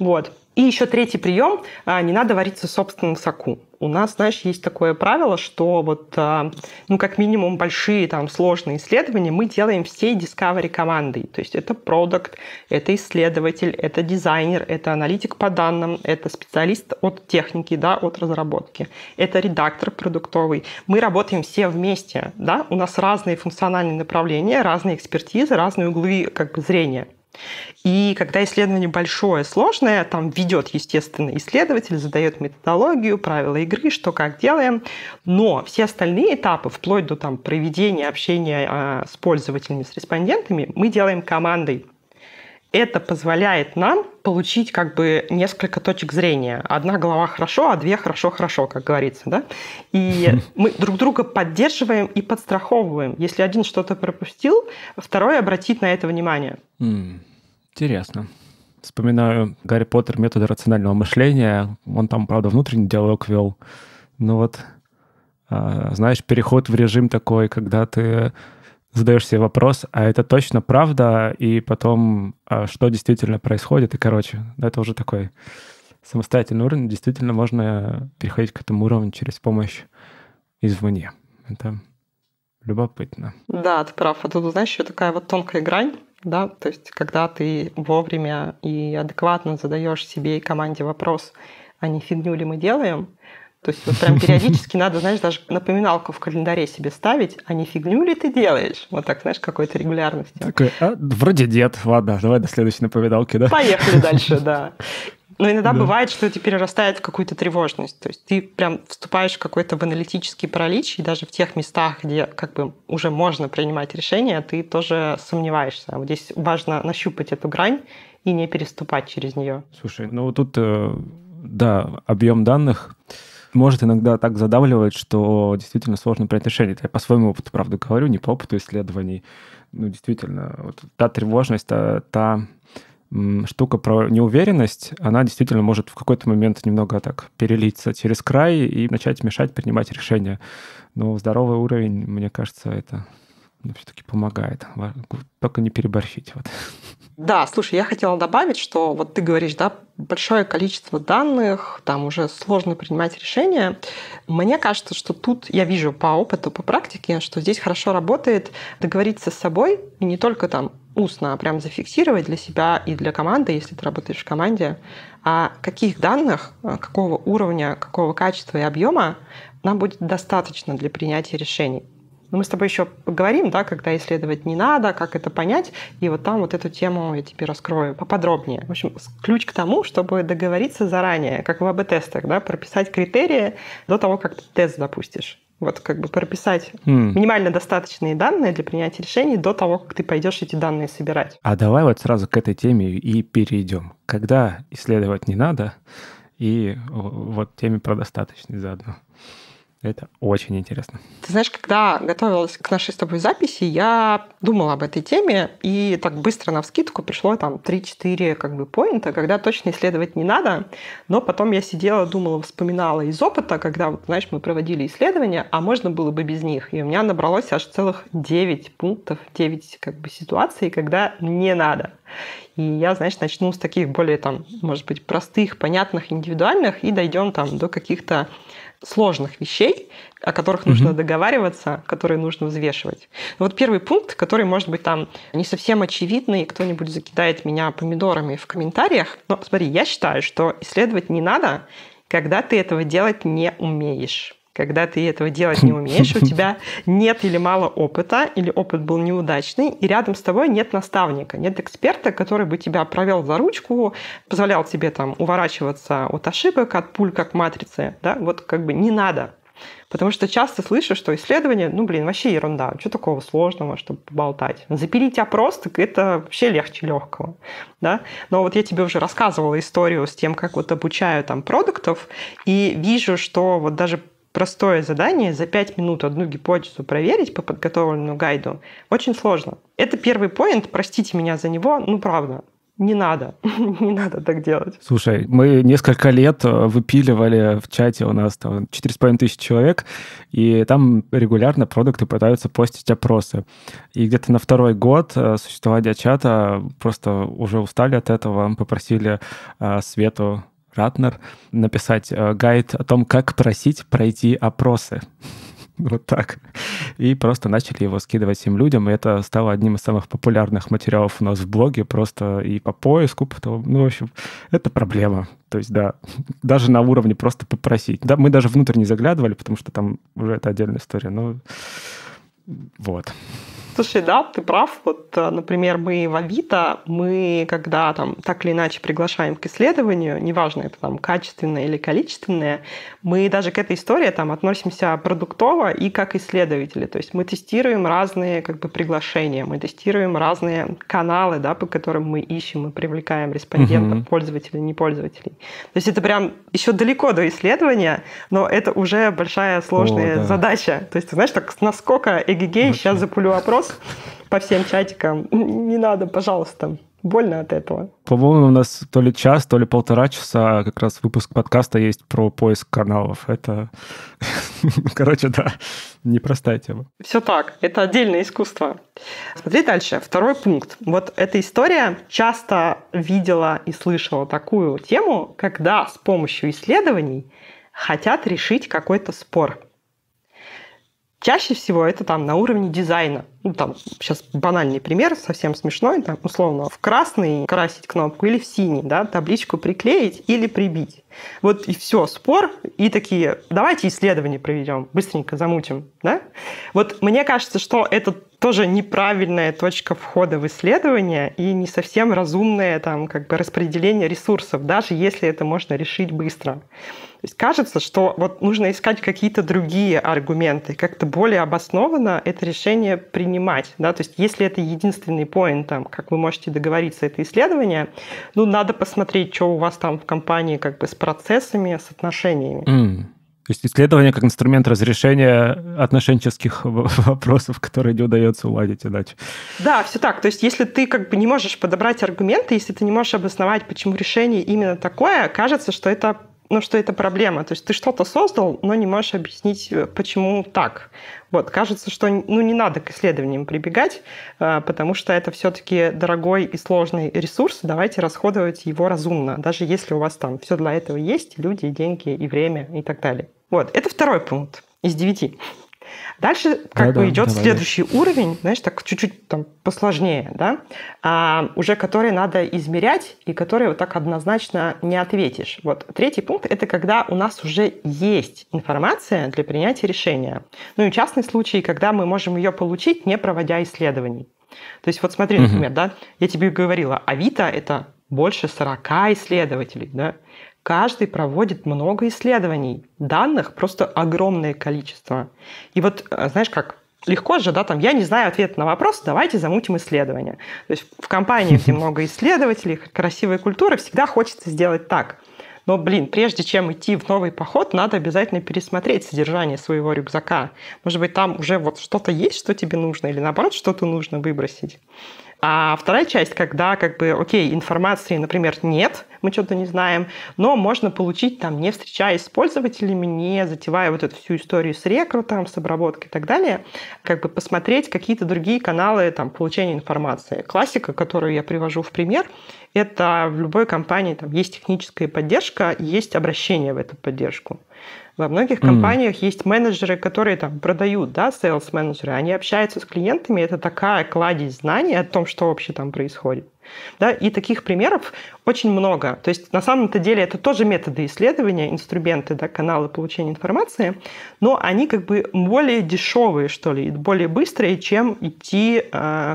Вот. И еще третий прием а, – не надо вариться в собственном соку. У нас, знаешь, есть такое правило, что вот, а, ну, как минимум, большие там сложные исследования мы делаем всей Discovery командой. То есть это продукт, это исследователь, это дизайнер, это аналитик по данным, это специалист от техники, да, от разработки, это редактор продуктовый. Мы работаем все вместе, да, у нас разные функциональные направления, разные экспертизы, разные углы как бы зрения. И когда исследование большое, сложное, там ведет, естественно, исследователь, задает методологию, правила игры, что как делаем. Но все остальные этапы, вплоть до там, проведения общения а, с пользователями, с респондентами, мы делаем командой это позволяет нам получить как бы несколько точек зрения. Одна голова хорошо, а две хорошо-хорошо, как говорится, да? И мы друг друга поддерживаем и подстраховываем. Если один что-то пропустил, второй обратит на это внимание. Интересно. Вспоминаю Гарри Поттер метода рационального мышления. Он там, правда, внутренний диалог вел. Но ну вот, а, знаешь, переход в режим такой, когда ты задаешь себе вопрос, а это точно правда, и потом, а что действительно происходит, и, короче, ну, это уже такой самостоятельный уровень. Действительно, можно переходить к этому уровню через помощь извне. Это любопытно. Да, ты прав. А тут, знаешь, еще такая вот тонкая грань, да, то есть когда ты вовремя и адекватно задаешь себе и команде вопрос, а не фигню ли мы делаем, то есть вот прям периодически надо, знаешь, даже напоминалку в календаре себе ставить, а не фигню ли ты делаешь? Вот так, знаешь, какой-то регулярности. Такой, а, вроде дед, ладно, давай до следующей напоминалки, да? Поехали дальше, да. Но иногда да. бывает, что это перерастает в какую-то тревожность. То есть ты прям вступаешь в какой-то в аналитический паралич, и даже в тех местах, где как бы уже можно принимать решения, ты тоже сомневаешься. А вот здесь важно нащупать эту грань и не переступать через нее. Слушай, ну тут, э, да, объем данных может иногда так задавливать, что действительно сложно принять решение. Это я по своему опыту, правда, говорю, не по опыту исследований. Ну, действительно, вот та тревожность, та, та штука про неуверенность, она действительно может в какой-то момент немного так перелиться через край и начать мешать принимать решения. Но здоровый уровень, мне кажется, это все-таки помогает. Только не переборщить. Вот. Да, слушай, я хотела добавить, что вот ты говоришь, да, большое количество данных, там уже сложно принимать решения. Мне кажется, что тут я вижу по опыту, по практике, что здесь хорошо работает договориться с собой, и не только там устно, а прям зафиксировать для себя и для команды, если ты работаешь в команде, а каких данных, а какого уровня, какого качества и объема нам будет достаточно для принятия решений. Но ну, мы с тобой еще поговорим, да, когда исследовать не надо, как это понять. И вот там вот эту тему я тебе раскрою поподробнее. В общем, ключ к тому, чтобы договориться заранее, как в АБ-тестах, да, прописать критерии до того, как ты тест запустишь. Вот как бы прописать mm. минимально достаточные данные для принятия решений до того, как ты пойдешь эти данные собирать. А давай вот сразу к этой теме и перейдем. Когда исследовать не надо, и вот теме про достаточный заодно. Это очень интересно. Ты знаешь, когда готовилась к нашей с тобой записи, я думала об этой теме, и так быстро на вскидку пришло там 3-4 как бы поинта, когда точно исследовать не надо, но потом я сидела, думала, вспоминала из опыта, когда, вот, знаешь, мы проводили исследования, а можно было бы без них. И у меня набралось аж целых 9 пунктов, 9 как бы ситуаций, когда не надо. И я, знаешь, начну с таких более там, может быть, простых, понятных, индивидуальных, и дойдем там до каких-то сложных вещей, о которых угу. нужно договариваться, которые нужно взвешивать. Вот первый пункт, который, может быть, там не совсем очевидный, кто-нибудь закидает меня помидорами в комментариях. Но смотри, я считаю, что исследовать не надо, когда ты этого делать не умеешь когда ты этого делать не умеешь, у тебя нет или мало опыта, или опыт был неудачный, и рядом с тобой нет наставника, нет эксперта, который бы тебя провел за ручку, позволял тебе там уворачиваться от ошибок, от пуль, как матрицы, да, вот как бы не надо. Потому что часто слышу, что исследование, ну, блин, вообще ерунда. Что такого сложного, чтобы поболтать? Запилить опрос, так это вообще легче легкого. Да? Но вот я тебе уже рассказывала историю с тем, как вот обучаю там продуктов, и вижу, что вот даже простое задание за 5 минут одну гипотезу проверить по подготовленному гайду очень сложно. Это первый поинт, простите меня за него, ну правда, не надо, не надо так делать. Слушай, мы несколько лет э, выпиливали в чате у нас там 4,5 тысячи человек, и там регулярно продукты пытаются постить опросы. И где-то на второй год э, существования чата э, просто уже устали от этого, попросили Свету Ратнер написать э, гайд о том, как просить пройти опросы. Вот так. И просто начали его скидывать всем людям. И это стало одним из самых популярных материалов у нас в блоге. Просто и по поиску. Потом, ну, в общем, это проблема. То есть, да, даже на уровне просто попросить. Да, мы даже внутрь не заглядывали, потому что там уже это отдельная история. ну вот. Слушай, да, ты прав. Вот, э, например, мы в Авито, мы когда там так или иначе приглашаем к исследованию, неважно, это там качественное или количественное, мы даже к этой истории там относимся продуктово и как исследователи. То есть мы тестируем разные как бы приглашения, мы тестируем разные каналы, да, по которым мы ищем и привлекаем респондентов, угу. пользователей, не пользователей. То есть это прям еще далеко до исследования, но это уже большая сложная О, да. задача. То есть ты знаешь, так насколько эгегей, сейчас запулю вопрос? запрос по всем чатикам. Не надо, пожалуйста. Больно от этого. По-моему, у нас то ли час, то ли полтора часа как раз выпуск подкаста есть про поиск каналов. Это, короче, да, непростая тема. Все так, это отдельное искусство. Смотри дальше, второй пункт. Вот эта история часто видела и слышала такую тему, когда с помощью исследований хотят решить какой-то спор. Чаще всего это там на уровне дизайна, ну, там сейчас банальный пример, совсем смешной, там, условно, в красный красить кнопку или в синий, да, табличку приклеить или прибить. Вот и все, спор, и такие, давайте исследование проведем, быстренько замутим, да? Вот мне кажется, что это тоже неправильная точка входа в исследование и не совсем разумное там как бы распределение ресурсов, даже если это можно решить быстро. То есть кажется, что вот нужно искать какие-то другие аргументы, как-то более обоснованно это решение принять понимать. Да? То есть если это единственный поинт, там, как вы можете договориться, это исследование, ну, надо посмотреть, что у вас там в компании как бы с процессами, с отношениями. Mm. То есть исследование как инструмент разрешения отношенческих вопросов, которые не удается уладить иначе. Да, все так. То есть если ты как бы не можешь подобрать аргументы, если ты не можешь обосновать, почему решение именно такое, кажется, что это ну, что это проблема. То есть ты что-то создал, но не можешь объяснить, э, почему так. Вот, кажется, что ну, не надо к исследованиям прибегать, э, потому что это все-таки дорогой и сложный ресурс, давайте расходовать его разумно, даже если у вас там все для этого есть, люди, деньги и время и так далее. Вот, это второй пункт из девяти. Дальше как да, бы да, идет давай, следующий уровень, знаешь, так чуть-чуть там посложнее, да, а, уже которые надо измерять и которые вот так однозначно не ответишь. Вот третий пункт – это когда у нас уже есть информация для принятия решения. Ну и частный случай, когда мы можем ее получить, не проводя исследований. То есть вот смотри, например, угу. да, я тебе говорила, Авито – это больше 40 исследователей, да, каждый проводит много исследований. Данных просто огромное количество. И вот, э, знаешь, как легко же, да, там, я не знаю ответ на вопрос, давайте замутим исследование. То есть в компании, где много исследователей, красивая культура, всегда хочется сделать так. Но, блин, прежде чем идти в новый поход, надо обязательно пересмотреть содержание своего рюкзака. Может быть, там уже вот что-то есть, что тебе нужно, или наоборот, что-то нужно выбросить. А вторая часть, когда как бы, окей, информации, например, нет, мы что-то не знаем, но можно получить там, не встречаясь с пользователями, не затевая вот эту всю историю с рекрутом, с обработкой и так далее, как бы посмотреть какие-то другие каналы там, получения информации. Классика, которую я привожу в пример, это в любой компании там, есть техническая поддержка, есть обращение в эту поддержку. Во многих mm. компаниях есть менеджеры, которые там продают, да, sales менеджеры они общаются с клиентами, это такая кладезь знаний о том, что вообще там происходит. Да, и таких примеров очень много. То есть на самом-то деле это тоже методы исследования, инструменты, да, каналы получения информации, но они как бы более дешевые, что ли, более быстрые, чем идти э,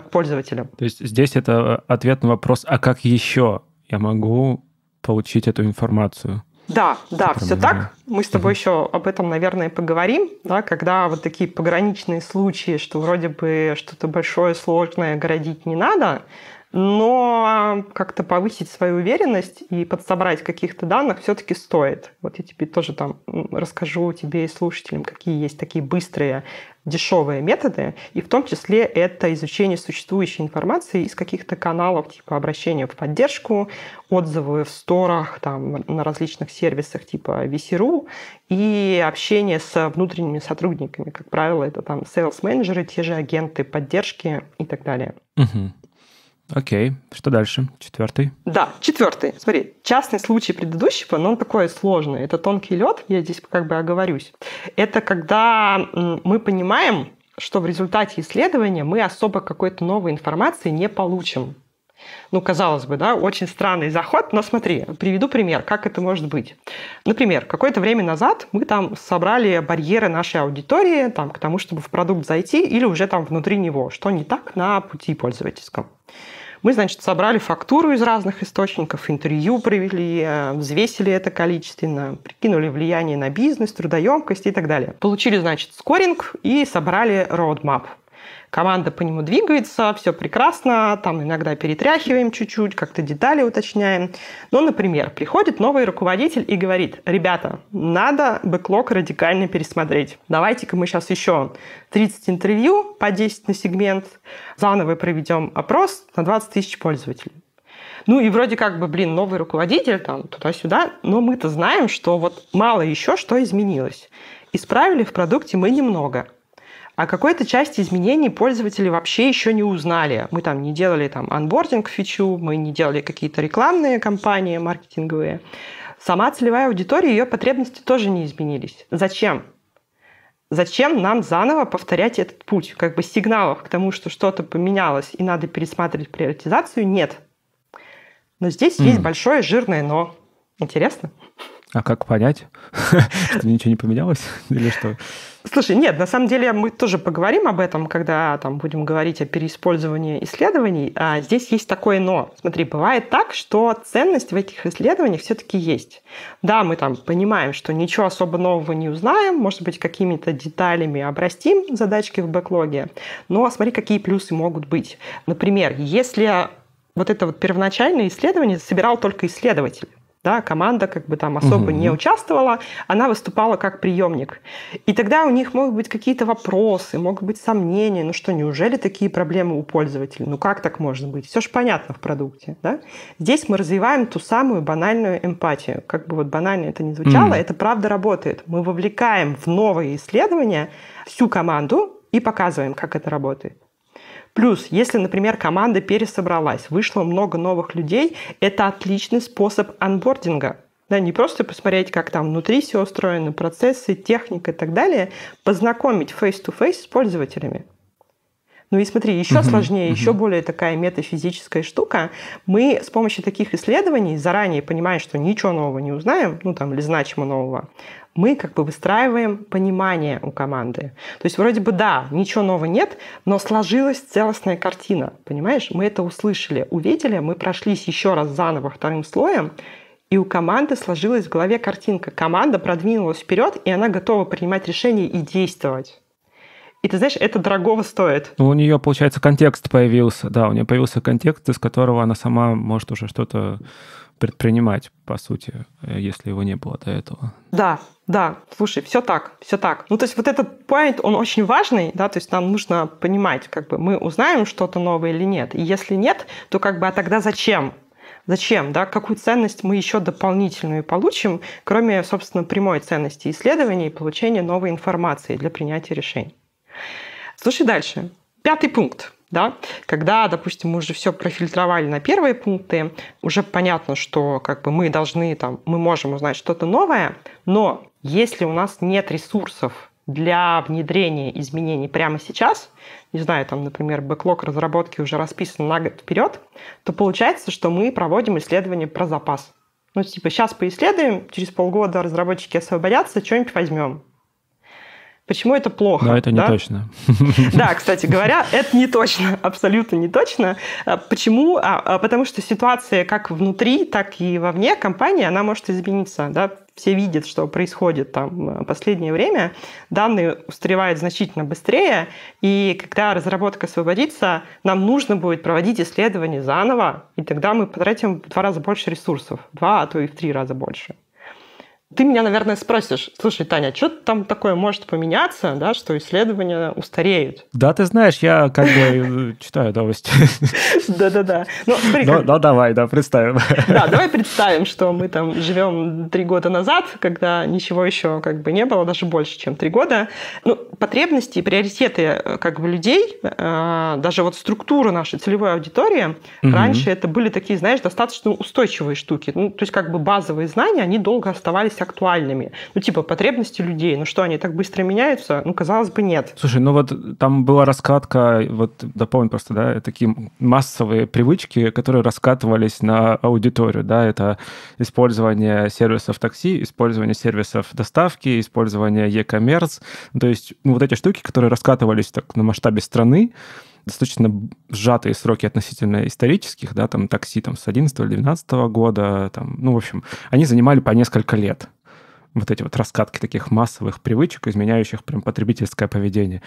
к пользователям. То есть здесь это э, ответ на вопрос, а как еще я могу получить эту информацию? Да, да, все так. Мы с тобой еще об этом, наверное, поговорим, да, когда вот такие пограничные случаи, что вроде бы что-то большое, сложное городить не надо, но как-то повысить свою уверенность и подсобрать каких-то данных все-таки стоит. Вот я тебе тоже там расскажу тебе и слушателям, какие есть такие быстрые дешевые методы, и в том числе это изучение существующей информации из каких-то каналов, типа обращения в поддержку, отзывы в сторах, там, на различных сервисах типа VC.ru и общение с внутренними сотрудниками. Как правило, это там sales-менеджеры, те же агенты поддержки и так далее. Угу. Окей, что дальше? Четвертый? Да, четвертый. Смотри, частный случай предыдущего, но он такой сложный. Это тонкий лед, я здесь как бы оговорюсь. Это когда мы понимаем, что в результате исследования мы особо какой-то новой информации не получим. Ну, казалось бы, да, очень странный заход, но смотри, приведу пример, как это может быть. Например, какое-то время назад мы там собрали барьеры нашей аудитории там, к тому, чтобы в продукт зайти или уже там внутри него, что не так на пути пользовательском. Мы, значит, собрали фактуру из разных источников, интервью провели, э, взвесили это количественно, прикинули влияние на бизнес, трудоемкость и так далее. Получили, значит, скоринг и собрали roadmap команда по нему двигается, все прекрасно, там иногда перетряхиваем чуть-чуть, как-то детали уточняем. Но, например, приходит новый руководитель и говорит, ребята, надо бэклог радикально пересмотреть. Давайте-ка мы сейчас еще 30 интервью по 10 на сегмент, заново проведем опрос на 20 тысяч пользователей. Ну и вроде как бы, блин, новый руководитель там туда-сюда, но мы-то знаем, что вот мало еще что изменилось. Исправили в продукте мы немного, а какой-то части изменений пользователи вообще еще не узнали. Мы там не делали там анбординг фичу, мы не делали какие-то рекламные кампании маркетинговые. Сама целевая аудитория, ее потребности тоже не изменились. Зачем? Зачем нам заново повторять этот путь? Как бы сигналов к тому, что что-то поменялось и надо пересматривать приоритизацию, нет. Но здесь mm. есть большое жирное «но». Интересно? А как понять, что ничего не поменялось? Или что? Слушай, нет, на самом деле мы тоже поговорим об этом, когда там будем говорить о переиспользовании исследований. А здесь есть такое но. Смотри, бывает так, что ценность в этих исследованиях все-таки есть. Да, мы там понимаем, что ничего особо нового не узнаем, может быть, какими-то деталями обрастим задачки в бэклоге, но смотри, какие плюсы могут быть. Например, если вот это вот первоначальное исследование собирал только исследователь да, команда как бы там особо угу. не участвовала, она выступала как приемник. И тогда у них могут быть какие-то вопросы, могут быть сомнения, ну что, неужели такие проблемы у пользователей? Ну как так можно быть? Все же понятно в продукте, да? Здесь мы развиваем ту самую банальную эмпатию. Как бы вот банально это не звучало, угу. это правда работает. Мы вовлекаем в новые исследования всю команду и показываем, как это работает. Плюс, если, например, команда пересобралась, вышло много новых людей, это отличный способ анбординга. Да, не просто посмотреть, как там внутри все устроено, процессы, техника и так далее, познакомить face-to-face с пользователями. Ну и смотри, еще сложнее, еще более такая метафизическая штука. Мы с помощью таких исследований, заранее понимая, что ничего нового не узнаем, ну там, или значимо нового, мы как бы выстраиваем понимание у команды. То есть вроде бы да, ничего нового нет, но сложилась целостная картина, понимаешь? Мы это услышали, увидели, мы прошлись еще раз заново вторым слоем, и у команды сложилась в голове картинка. Команда продвинулась вперед, и она готова принимать решения и действовать. И ты знаешь, это дорогого стоит. Ну, у нее, получается, контекст появился. Да, у нее появился контекст, из которого она сама может уже что-то предпринимать, по сути, э, если его не было до этого. Да, да, слушай, все так, все так. Ну, то есть вот этот point, он очень важный, да, то есть нам нужно понимать, как бы мы узнаем что-то новое или нет. И если нет, то как бы, а тогда зачем? Зачем, да, какую ценность мы еще дополнительную получим, кроме, собственно, прямой ценности исследований и получения новой информации для принятия решений. Слушай дальше. Пятый пункт да, когда, допустим, мы уже все профильтровали на первые пункты, уже понятно, что как бы мы должны там, мы можем узнать что-то новое, но если у нас нет ресурсов для внедрения изменений прямо сейчас, не знаю, там, например, бэклог разработки уже расписан на год вперед, то получается, что мы проводим исследование про запас. Ну, типа, сейчас поисследуем, через полгода разработчики освободятся, что-нибудь возьмем. Почему это плохо? Но это не да? точно. Да, кстати говоря, это не точно, абсолютно не точно. А почему? А, а, потому что ситуация как внутри, так и вовне компании, она может измениться. Да? Все видят, что происходит там э, последнее время. Данные устаревают значительно быстрее, и когда разработка освободится, нам нужно будет проводить исследования заново, и тогда мы потратим в два раза больше ресурсов, два, а то и в три раза больше. Ты меня, наверное, спросишь, слушай, Таня, а что там такое может поменяться, да, что исследования устареют? Да, ты знаешь, я как бы э, читаю новости. Да-да-да. Ну, ну, ну давай, да, представим. Да, давай представим, что мы там живем три года назад, когда ничего еще как бы не было, даже больше, чем три года. Ну, потребности и приоритеты э, как бы людей, э, даже вот структура нашей целевой аудитории, раньше это были такие, знаешь, достаточно устойчивые штуки. Ну, то есть как бы базовые знания, они долго оставались оставались актуальными. Ну, типа, потребности людей, ну что, они так быстро меняются? Ну, казалось бы, нет. Слушай, ну вот там была раскатка, вот дополню просто, да, такие массовые привычки, которые раскатывались на аудиторию, да, это использование сервисов такси, использование сервисов доставки, использование e-commerce, то есть ну, вот эти штуки, которые раскатывались так на масштабе страны, достаточно сжатые сроки относительно исторических, да, там такси там с 11 или 12 года, там, ну, в общем, они занимали по несколько лет вот эти вот раскатки таких массовых привычек, изменяющих прям потребительское поведение.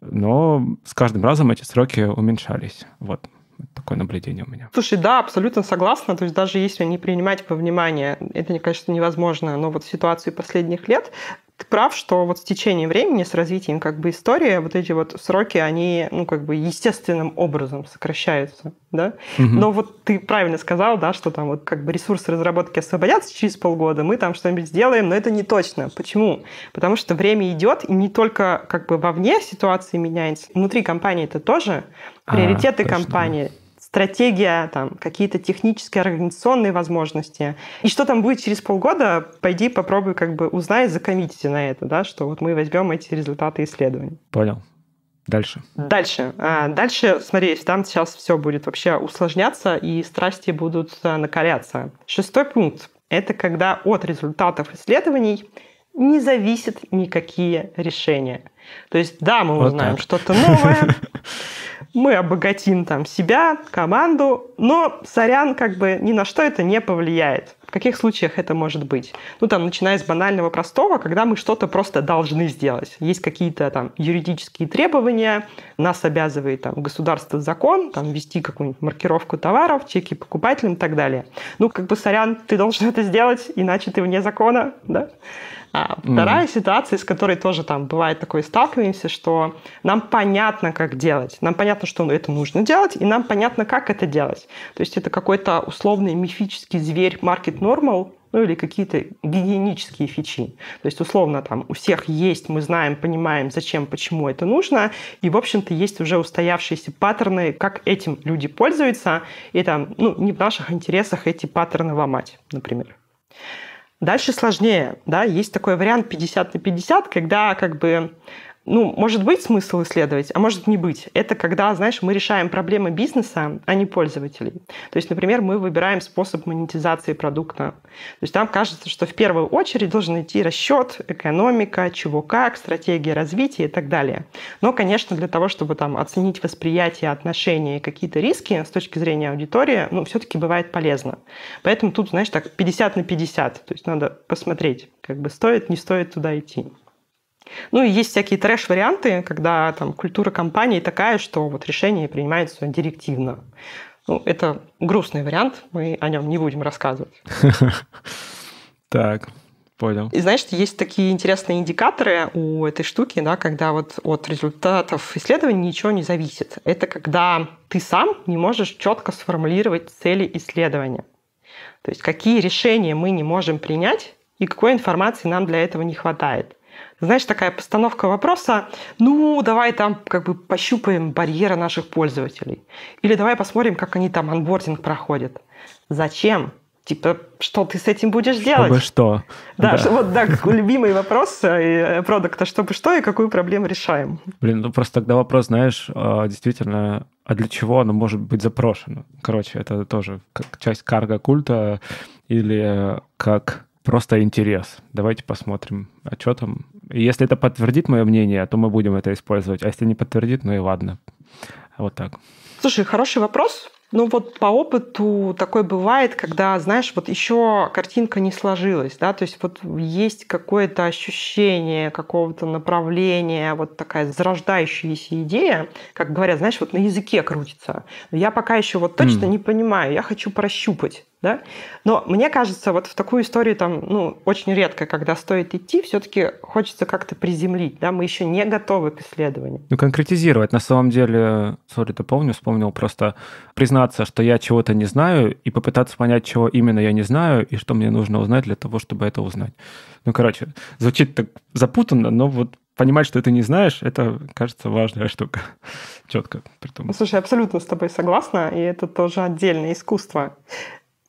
Но с каждым разом эти сроки уменьшались. Вот такое наблюдение у меня. Слушай, да, абсолютно согласна. То есть даже если не принимать во внимание, это, конечно, невозможно, но вот в ситуации последних лет ты прав, что вот с течением времени, с развитием как бы истории, вот эти вот сроки, они, ну, как бы естественным образом сокращаются, да? Угу. Но вот ты правильно сказал, да, что там вот как бы ресурсы разработки освободятся через полгода, мы там что-нибудь сделаем, но это не точно. Почему? Потому что время идет, и не только как бы вовне ситуации меняется, внутри компании это тоже, а, приоритеты а, компании – стратегия, там, какие-то технические, организационные возможности. И что там будет через полгода, пойди попробуй как бы узнай, закоммитите на это, да, что вот мы возьмем эти результаты исследований. Понял. Дальше. Дальше. А, дальше, смотри, там сейчас все будет вообще усложняться, и страсти будут а, накаляться. Шестой пункт – это когда от результатов исследований не зависят никакие решения. То есть, да, мы вот узнаем что-то новое, мы обогатим там себя, команду, но, сорян, как бы ни на что это не повлияет. В каких случаях это может быть? Ну, там, начиная с банального простого, когда мы что-то просто должны сделать. Есть какие-то там юридические требования, нас обязывает там государство закон, там, вести какую-нибудь маркировку товаров, чеки покупателям и так далее. Ну, как бы, сорян, ты должен это сделать, иначе ты вне закона, да? А вторая mm. ситуация, с которой тоже там бывает такое сталкиваемся, что нам понятно, как делать. Нам понятно, что это нужно делать, и нам понятно, как это делать. То есть это какой-то условный мифический зверь market normal, ну или какие-то гигиенические фичи. То есть, условно, там у всех есть, мы знаем, понимаем, зачем, почему это нужно, и, в общем-то, есть уже устоявшиеся паттерны, как этим люди пользуются, и там, ну, не в наших интересах эти паттерны ломать, например. Дальше сложнее, да, есть такой вариант 50 на 50, когда как бы ну, может быть смысл исследовать, а может не быть. Это когда, знаешь, мы решаем проблемы бизнеса, а не пользователей. То есть, например, мы выбираем способ монетизации продукта. То есть там кажется, что в первую очередь должен идти расчет, экономика, чего как, стратегия развития и так далее. Но, конечно, для того, чтобы там оценить восприятие, отношения и какие-то риски с точки зрения аудитории, ну, все-таки бывает полезно. Поэтому тут, знаешь, так 50 на 50. То есть надо посмотреть, как бы стоит, не стоит туда идти. Ну и есть всякие трэш-варианты, когда там культура компании такая, что вот решение принимается директивно. Ну, это грустный вариант, мы о нем не будем рассказывать. Так, понял. И знаешь, есть такие интересные индикаторы у этой штуки, да, когда вот от результатов исследований ничего не зависит. Это когда ты сам не можешь четко сформулировать цели исследования. То есть какие решения мы не можем принять и какой информации нам для этого не хватает знаешь, такая постановка вопроса, ну, давай там как бы пощупаем барьеры наших пользователей. Или давай посмотрим, как они там анбординг проходят. Зачем? Типа, что ты с этим будешь делать? Чтобы что. Да, да. Что, вот да, любимый вопрос э, продукта, чтобы что и какую проблему решаем. Блин, ну просто тогда вопрос, знаешь, а, действительно, а для чего оно может быть запрошено? Короче, это тоже как часть карго-культа или как просто интерес. Давайте посмотрим, а что там. Если это подтвердит мое мнение, то мы будем это использовать. А если не подтвердит, ну и ладно. Вот так. Слушай, хороший вопрос. Ну вот по опыту такое бывает, когда, знаешь, вот еще картинка не сложилась, да, то есть вот есть какое-то ощущение какого-то направления, вот такая зарождающаяся идея, как говорят, знаешь, вот на языке крутится. Но я пока еще вот точно mm. не понимаю, я хочу прощупать. Да? Но мне кажется, вот в такую историю там, ну, очень редко, когда стоит идти, все-таки хочется как-то приземлить, да, мы еще не готовы к исследованию. Ну, конкретизировать, на самом деле, э, сори, ты помню, вспомнил просто, признал признаться, что я чего-то не знаю, и попытаться понять, чего именно я не знаю, и что мне нужно узнать для того, чтобы это узнать. Ну, короче, звучит так запутанно, но вот понимать, что ты не знаешь, это, кажется, важная штука. Четко. Притом. Ну, слушай, абсолютно с тобой согласна, и это тоже отдельное искусство.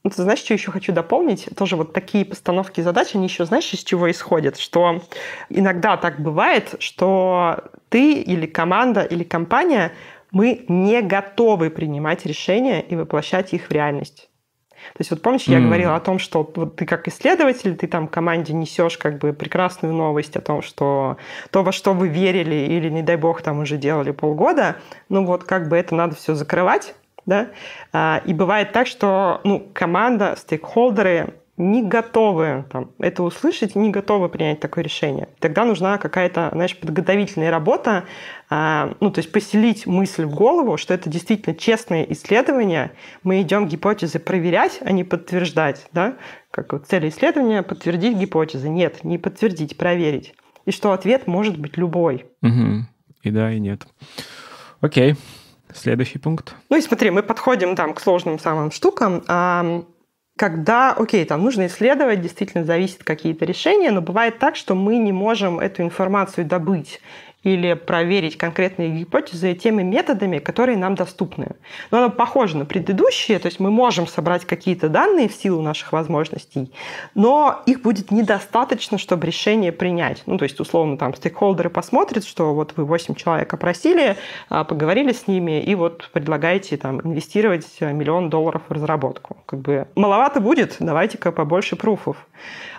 Ну, ты знаешь, что еще хочу дополнить? Тоже вот такие постановки задач, они еще, знаешь, из чего исходят? Что иногда так бывает, что ты или команда, или компания – мы не готовы принимать решения и воплощать их в реальность. То есть вот помнишь, я mm. говорила о том, что вот ты как исследователь, ты там команде несешь как бы прекрасную новость о том, что то, во что вы верили или, не дай бог, там уже делали полгода, ну вот как бы это надо все закрывать, да, а, и бывает так, что, ну, команда, стейкхолдеры не готовы там, это услышать, не готовы принять такое решение. Тогда нужна какая-то, знаешь, подготовительная работа, э, ну, то есть поселить мысль в голову, что это действительно честное исследование, мы идем гипотезы проверять, а не подтверждать, да, как вот цель исследования – подтвердить гипотезы. Нет, не подтвердить, проверить. И что ответ может быть любой. Угу. И да, и нет. Окей. Следующий пункт. Ну и смотри, мы подходим там к сложным самым штукам когда, окей, там нужно исследовать, действительно зависят какие-то решения, но бывает так, что мы не можем эту информацию добыть или проверить конкретные гипотезы теми методами, которые нам доступны. Но оно похоже на предыдущие, то есть мы можем собрать какие-то данные в силу наших возможностей, но их будет недостаточно, чтобы решение принять. Ну, то есть, условно, там стейкхолдеры посмотрят, что вот вы 8 человек опросили, а, поговорили с ними, и вот предлагаете там инвестировать миллион долларов в разработку. Как бы маловато будет, давайте-ка побольше пруфов.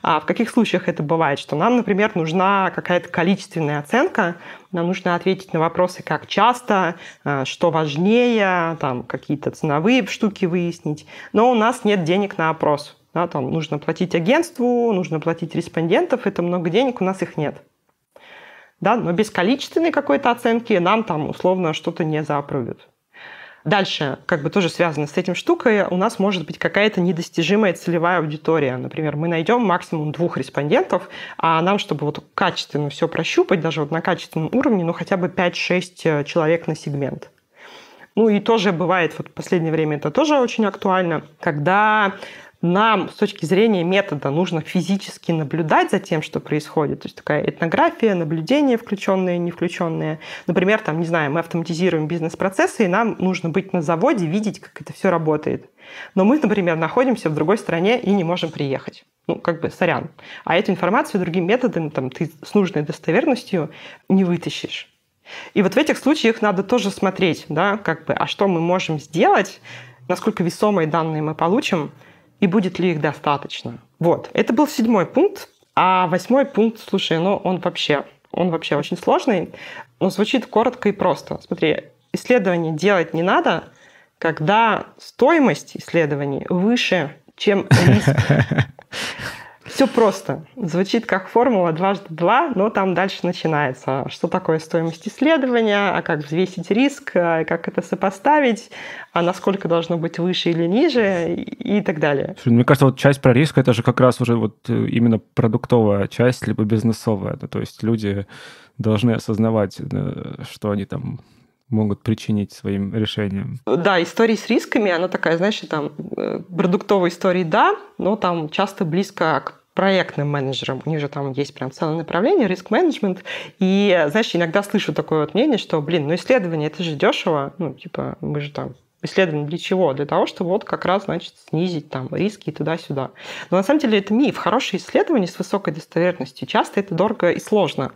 А в каких случаях это бывает? Что нам, например, нужна какая-то количественная оценка, нам нужно ответить на вопросы, как часто, э, что важнее, там какие-то ценовые штуки выяснить. Но у нас нет денег на опрос. Да, там нужно платить агентству, нужно платить респондентов, это много денег, у нас их нет. Да, но без количественной какой-то оценки нам там условно что-то не заапрувят. Дальше, как бы тоже связано с этим штукой, у нас может быть какая-то недостижимая целевая аудитория. Например, мы найдем максимум двух респондентов, а нам, чтобы вот качественно все прощупать, даже вот на качественном уровне, ну хотя бы 5-6 э, человек на сегмент. Ну и тоже бывает, вот в последнее время это тоже очень актуально, когда нам с точки зрения метода нужно физически наблюдать за тем, что происходит. То есть такая этнография, наблюдение включенные, не включенные. Например, там, не знаю, мы автоматизируем бизнес-процессы, и нам нужно быть на заводе, видеть, как это все работает. Но мы, например, находимся в другой стране и не можем приехать. Ну, как бы, сорян. А эту информацию другим методом там, ты с нужной достоверностью не вытащишь. И вот в этих случаях надо тоже смотреть, да, как бы, а что мы можем сделать, насколько весомые данные мы получим, и будет ли их достаточно. Вот, это был седьмой пункт. А восьмой пункт, слушай, ну он вообще, он вообще очень сложный, но звучит коротко и просто. Смотри, исследование делать не надо, когда стоимость исследований выше, чем риск. Все просто. Звучит как формула дважды два, но там дальше начинается. Что такое стоимость исследования, а как взвесить риск, а как это сопоставить, а насколько должно быть выше или ниже и так далее. Ну, мне кажется, вот часть про риск, это же как раз уже вот э, именно продуктовая часть, либо бизнесовая. То есть люди должны осознавать, э, что они там могут причинить своим решением. Да, история с рисками, она такая, знаешь, там э, продуктовые истории, да, но там часто близко к проектным менеджерам. У них же там есть прям целое направление, риск-менеджмент. И, знаешь, иногда слышу такое вот мнение, что, блин, ну исследование, это же дешево. Ну, типа, мы же там исследование для чего? Для того, чтобы вот как раз, значит, снизить там риски и туда-сюда. Но на самом деле это миф. Хорошие исследования с высокой достоверностью часто это дорого и сложно.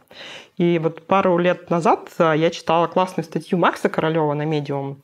И вот пару лет назад а, я читала классную статью Макса Королева на Medium.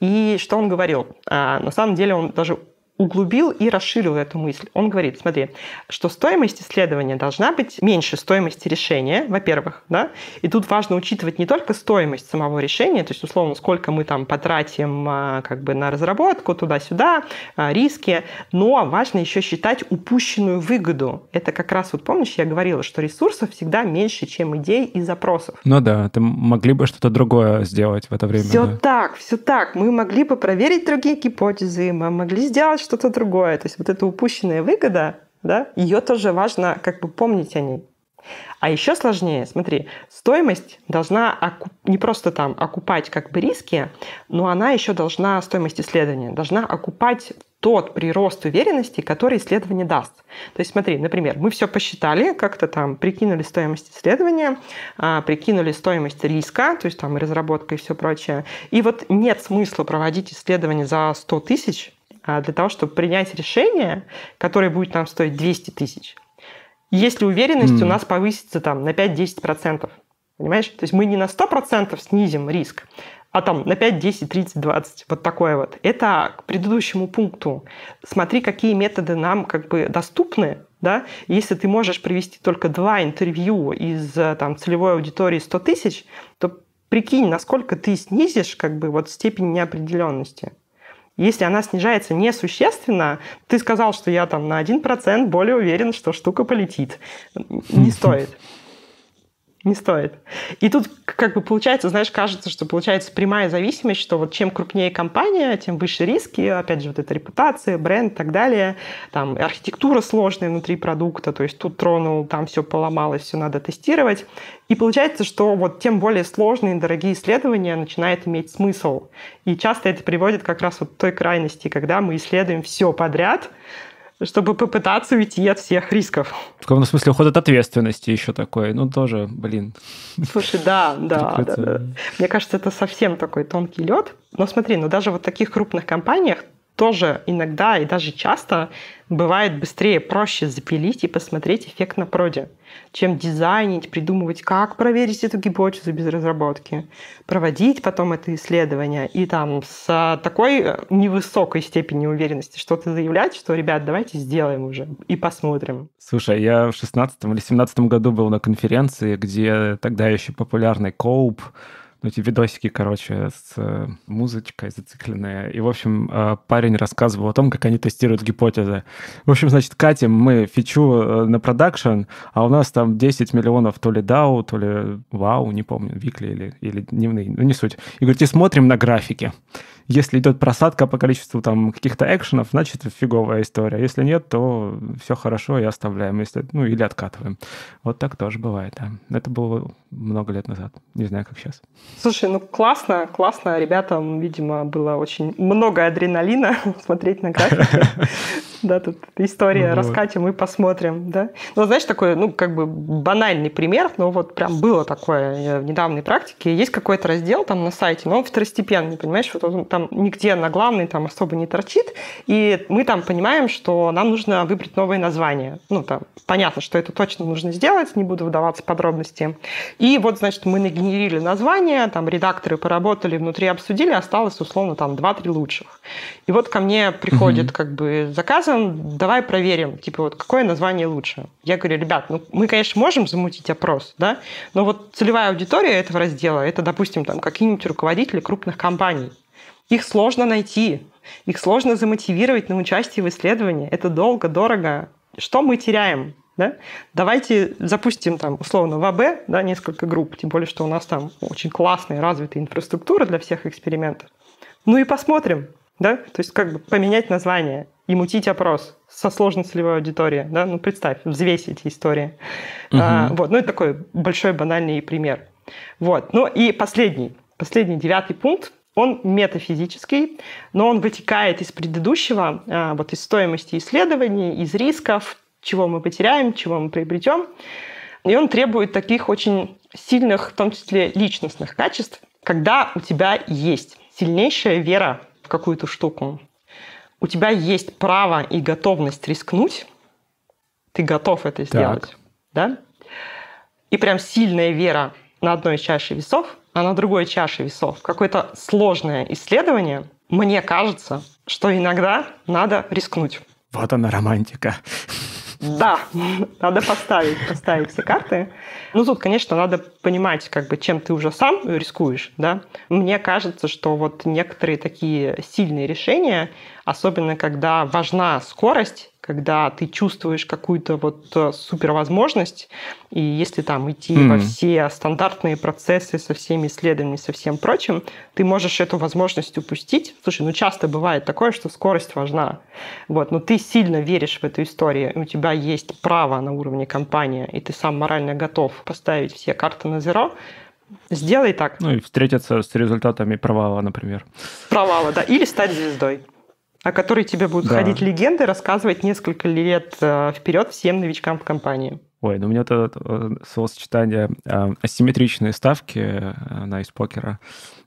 И что он говорил? А, на самом деле он даже углубил и расширил эту мысль. Он говорит, смотри, что стоимость исследования должна быть меньше стоимости решения, во-первых, да, и тут важно учитывать не только стоимость самого решения, то есть, условно, сколько мы там потратим а, как бы на разработку туда-сюда, а, риски, но важно еще считать упущенную выгоду. Это как раз, вот помнишь, я говорила, что ресурсов всегда меньше, чем идей и запросов. Ну да, ты могли бы что-то другое сделать в это время. Все да. так, все так. Мы могли бы проверить другие гипотезы, мы могли сделать что-то другое. То есть вот эта упущенная выгода, да, ее тоже важно как бы помнить о ней. А еще сложнее, смотри, стоимость должна окуп... не просто там окупать как бы риски, но она еще должна, стоимость исследования, должна окупать тот прирост уверенности, который исследование даст. То есть смотри, например, мы все посчитали, как-то там прикинули стоимость исследования, а, прикинули стоимость риска, то есть там и разработка и все прочее. И вот нет смысла проводить исследование за 100 тысяч, а, для того, чтобы принять решение, которое будет нам стоить 200 тысяч, если уверенность mm. у нас повысится там на 5-10%. Понимаешь? То есть мы не на 100% снизим риск, а там на 5, 10, 30, 20. Вот такое вот. Это к предыдущему пункту. Смотри, какие методы нам как бы доступны, да, если ты можешь провести только два интервью из там, целевой аудитории 100 тысяч, то прикинь, насколько ты снизишь как бы вот степень неопределенности. Если она снижается несущественно, ты сказал, что я там на 1% более уверен, что штука полетит. Не стоит не стоит. И тут как бы получается, знаешь, кажется, что получается прямая зависимость, что вот чем крупнее компания, тем выше риски, опять же, вот эта репутация, бренд и так далее, там архитектура сложная внутри продукта, то есть тут тронул, там все поломалось, все надо тестировать. И получается, что вот тем более сложные и дорогие исследования начинают иметь смысл. И часто это приводит как раз вот к той крайности, когда мы исследуем все подряд, чтобы попытаться уйти от всех рисков. В каком смысле уход от ответственности еще такой. Ну, тоже, блин. Слушай, да, да, да, да. Мне кажется, это совсем такой тонкий лед. Но смотри, ну даже вот в таких крупных компаниях тоже иногда и даже часто бывает быстрее, проще запилить и посмотреть эффект на проде чем дизайнить, придумывать, как проверить эту гипотезу без разработки, проводить потом это исследование и там с э, такой э, невысокой степенью уверенности что-то заявлять, что, ребят, давайте сделаем уже и посмотрим. Слушай, я в 16 или 17 году был на конференции, где тогда еще популярный коуп, ну, эти видосики, короче, с э, музычкой зацикленные. И, в общем, э, парень рассказывал о том, как они тестируют гипотезы. В общем, значит, катим мы фичу э, на продакшн, а у нас там 10 миллионов то ли DAO, то ли вау, не помню, викли или, или дневные, ну не суть. И говорит, и смотрим на графики если идет просадка по количеству там каких-то экшенов, значит, фиговая история. Если нет, то все хорошо и оставляем, если, ну, или откатываем. Вот так тоже бывает, да. Это было много лет назад. Не знаю, как сейчас. Слушай, ну классно, классно. Ребятам, видимо, было очень много адреналина смотреть на графики. Да, тут история ну раскатим и посмотрим, да. Ну, знаешь, такой, ну, как бы банальный пример, но вот прям было такое э, в недавней практике. Есть какой-то раздел там на сайте, но он второстепенный, понимаешь, вот он там нигде на главной там особо не торчит, и мы там понимаем, что нам нужно выбрать новое название. Ну, там, понятно, что это точно нужно сделать, не буду вдаваться в подробности. И вот, значит, мы нагенерили название, там редакторы поработали, внутри обсудили, осталось, условно, там 2-3 лучших. И вот ко мне приходит угу. как бы заказом, давай проверим, типа, вот какое название лучше. Я говорю, ребят, ну, мы, конечно, можем замутить опрос, да, но вот целевая аудитория этого раздела, это, допустим, там какие-нибудь руководители крупных компаний. Их сложно найти, их сложно замотивировать на участие в исследовании. Это долго, дорого. Что мы теряем? Да? Давайте запустим там условно ВАБ, да, несколько групп, тем более, что у нас там очень классная, развитая инфраструктура для всех экспериментов. Ну и посмотрим, да, то есть как бы поменять название и мутить опрос со сложной целевой аудиторией, да, ну представь, взвесь эти истории. Угу. А, вот, ну это такой большой банальный пример. Вот, ну и последний, последний, девятый пункт, он метафизический, но он вытекает из предыдущего, а, вот из стоимости исследований, из рисков, чего мы потеряем, чего мы приобретем. И он требует таких очень сильных, в том числе личностных качеств, когда у тебя есть сильнейшая вера в какую-то штуку, у тебя есть право и готовность рискнуть, ты готов это сделать, так. да? И прям сильная вера на одной из чаши весов – а на другой чаше весов, какое-то сложное исследование, мне кажется, что иногда надо рискнуть. Вот она романтика. Да, надо поставить, поставить все карты. Ну, тут, конечно, надо понимать, как бы, чем ты уже сам рискуешь, да. Мне кажется, что вот некоторые такие сильные решения, особенно когда важна скорость, когда ты чувствуешь какую-то вот э, супервозможность, и если там идти mm-hmm. во все стандартные процессы со всеми исследованиями, со всем прочим, ты можешь эту возможность упустить. Слушай, ну часто бывает такое, что скорость важна. Вот, но ты сильно веришь в эту историю, у тебя есть право на уровне компании, и ты сам морально готов поставить все карты на зеро, Сделай так. Ну и встретиться с результатами провала, например. Провала, да. Или стать звездой о которой тебе будут да. ходить легенды, рассказывать несколько лет э, вперед всем новичкам в компании. Ой, ну у меня это э, словосочетание э, асимметричные ставки на э, из покера.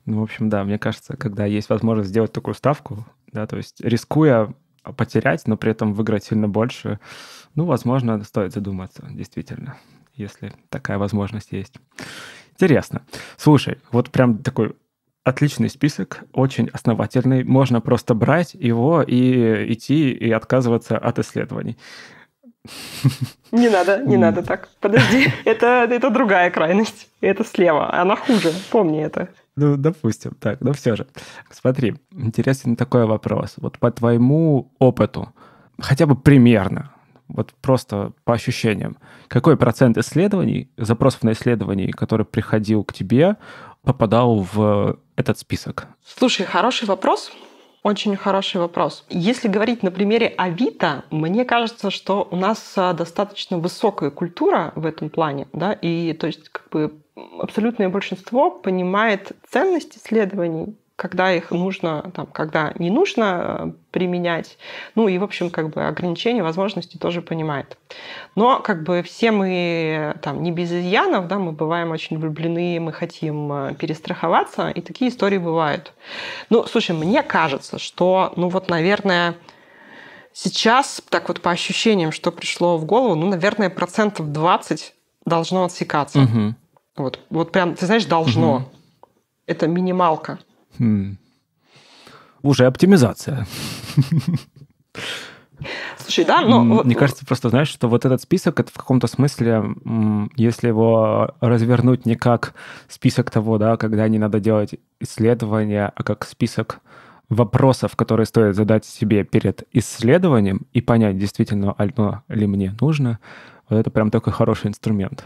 Ну, в общем, да, мне кажется, когда есть возможность сделать такую ставку, да, то есть рискуя потерять, но при этом выиграть сильно больше, ну, возможно, стоит задуматься, действительно, если такая возможность есть. Интересно. Слушай, вот прям такой Отличный список, очень основательный. Можно просто брать его и идти и отказываться от исследований. Не надо, не надо так. Подожди, это, это другая крайность. Это слева, она хуже, помни это. Ну, допустим, так, но ну все же. Смотри, интересен такой вопрос. Вот по твоему опыту, хотя бы примерно, вот просто по ощущениям, какой процент исследований, запросов на исследований, который приходил к тебе, попадал в этот список? Слушай, хороший вопрос. Очень хороший вопрос. Если говорить на примере Авито, мне кажется, что у нас а, достаточно высокая культура в этом плане, да, и то есть как бы абсолютное большинство понимает ценность исследований, когда их нужно, там, когда не нужно э, применять. Ну и, в общем, как бы ограничения возможности тоже понимает. Но как бы все мы там не без изъянов, да, мы бываем очень влюблены, мы хотим э, перестраховаться, и такие истории бывают. Ну, слушай, мне кажется, что, ну вот, наверное, сейчас, так вот по ощущениям, что пришло в голову, ну, наверное, процентов 20 должно отсекаться. Угу. Вот, вот прям, ты знаешь, должно. Угу. Это минималка. Хм. Уже оптимизация. Слушай, да, но... Мне кажется, просто знаешь, что вот этот список, это в каком-то смысле, если его развернуть не как список того, да, когда не надо делать исследования, а как список вопросов, которые стоит задать себе перед исследованием и понять, действительно оно ли мне нужно, вот это прям такой хороший инструмент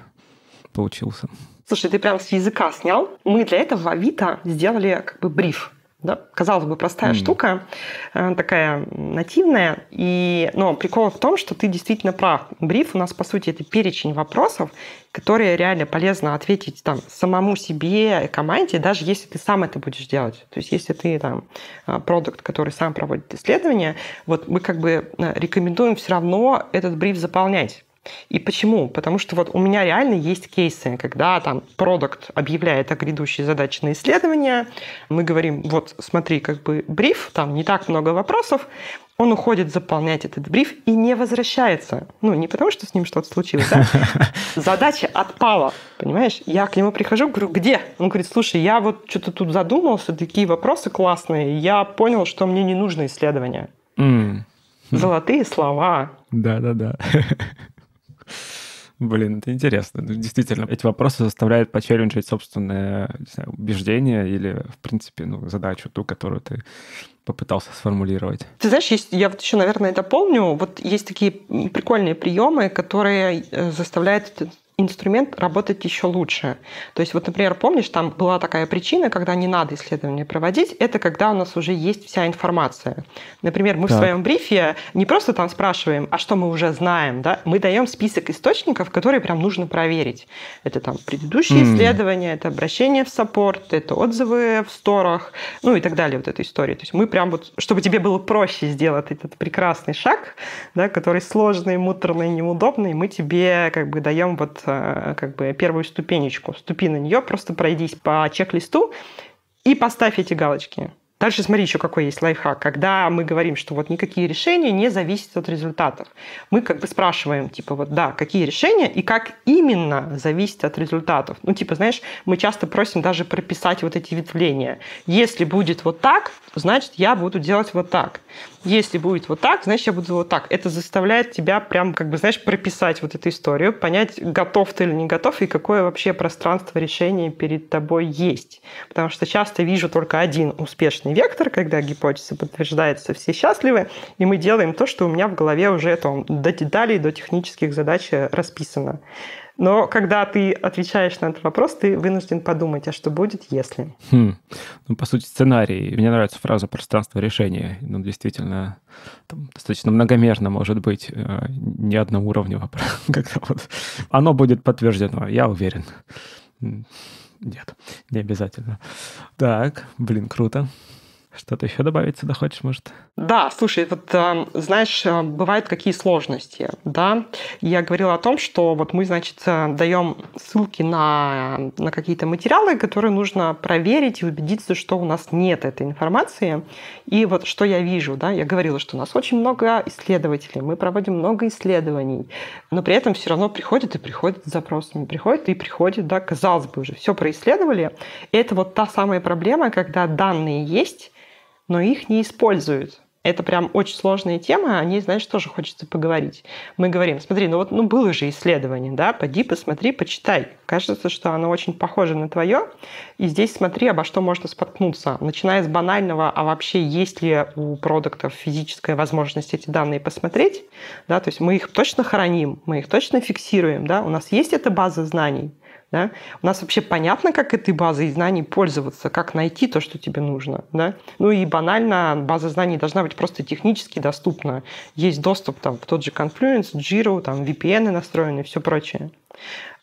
получился. Слушай, ты прям с языка снял. Мы для этого в Авито сделали как бы бриф. Да? Казалось бы, простая mm. штука, э, такая нативная. И, но прикол в том, что ты действительно прав. Бриф у нас, по сути, это перечень вопросов, которые реально полезно ответить там, самому себе, команде, даже если ты сам это будешь делать. То есть если ты там э, продукт, который сам проводит исследования, вот мы как бы э, рекомендуем все равно этот бриф заполнять и почему? Потому что вот у меня реально есть кейсы, когда там продукт объявляет о грядущей задаче на исследование, мы говорим, вот смотри, как бы бриф, там не так много вопросов, он уходит заполнять этот бриф и не возвращается. Ну, не потому, что с ним что-то случилось, да? Задача отпала, понимаешь? Я к нему прихожу, говорю, где? Он говорит, слушай, я вот что-то тут задумался, такие вопросы классные, я понял, что мне не нужно исследование. Mm. Золотые слова. Да-да-да. Блин, это интересно. Действительно, эти вопросы заставляют почерпнуть собственное знаю, убеждение или, в принципе, ну, задачу ту, которую ты попытался сформулировать. Ты знаешь, есть, я вот еще, наверное, это помню, вот есть такие прикольные приемы, которые э, заставляют инструмент работать еще лучше. То есть, вот, например, помнишь, там была такая причина, когда не надо исследование проводить, это когда у нас уже есть вся информация. Например, мы так. в своем брифе не просто там спрашиваем, а что мы уже знаем, да, мы даем список источников, которые прям нужно проверить. Это там предыдущие mm. исследования, это обращение в саппорт, это отзывы в сторах, ну и так далее, вот эта история. То есть мы прям вот, чтобы тебе было проще сделать этот прекрасный шаг, да, который сложный, муторный, неудобный, мы тебе как бы даем вот просто э, как бы первую ступенечку. Ступи на нее, просто пройдись по чек-листу и поставь эти галочки. Дальше смотри, еще какой есть лайфхак. Когда мы говорим, что вот никакие решения не зависят от результатов, мы как бы спрашиваем, типа, вот да, какие решения и как именно зависит от результатов. Ну, типа, знаешь, мы часто просим даже прописать вот эти ветвления. Если будет вот так, значит, я буду делать вот так если будет вот так, значит, я буду вот так. Это заставляет тебя прям, как бы, знаешь, прописать вот эту историю, понять, готов ты или не готов, и какое вообще пространство решения перед тобой есть. Потому что часто вижу только один успешный вектор, когда гипотеза подтверждается, все счастливы, и мы делаем то, что у меня в голове уже там, до деталей, до технических задач расписано. Но когда ты отвечаешь на этот вопрос, ты вынужден подумать, а что будет, если? Хм. Ну, по сути, сценарий. Мне нравится фраза «пространство решения». Ну, действительно, там, достаточно многомерно может быть, э, не одноуровнево. Когда вот оно будет подтверждено, я уверен. Нет, не обязательно. Так, блин, круто. Что-то еще добавить сюда хочешь, может? Да, слушай, вот э, знаешь, э, бывают какие сложности, да? Я говорила о том, что вот мы, значит, э, даем ссылки на, на какие-то материалы, которые нужно проверить и убедиться, что у нас нет этой информации. И вот что я вижу, да, я говорила, что у нас очень много исследователей, мы проводим много исследований, но при этом все равно приходят и приходят с запросами, приходят и приходят, да, казалось бы, уже все происследовали. это вот та самая проблема, когда данные есть, но их не используют. Это прям очень сложная тема, о ней, знаешь, тоже хочется поговорить. Мы говорим, смотри, ну вот ну было же исследование, да, поди, посмотри, почитай. Кажется, что оно очень похоже на твое, и здесь смотри, обо что можно споткнуться, начиная с банального, а вообще есть ли у продуктов физическая возможность эти данные посмотреть, да, то есть мы их точно храним, мы их точно фиксируем, да, у нас есть эта база знаний – да? У нас вообще понятно, как этой базой знаний пользоваться, как найти то, что тебе нужно. Да? Ну и банально, база знаний должна быть просто технически доступна. Есть доступ там, в тот же Confluence, Jira, там, VPN настроены, все прочее.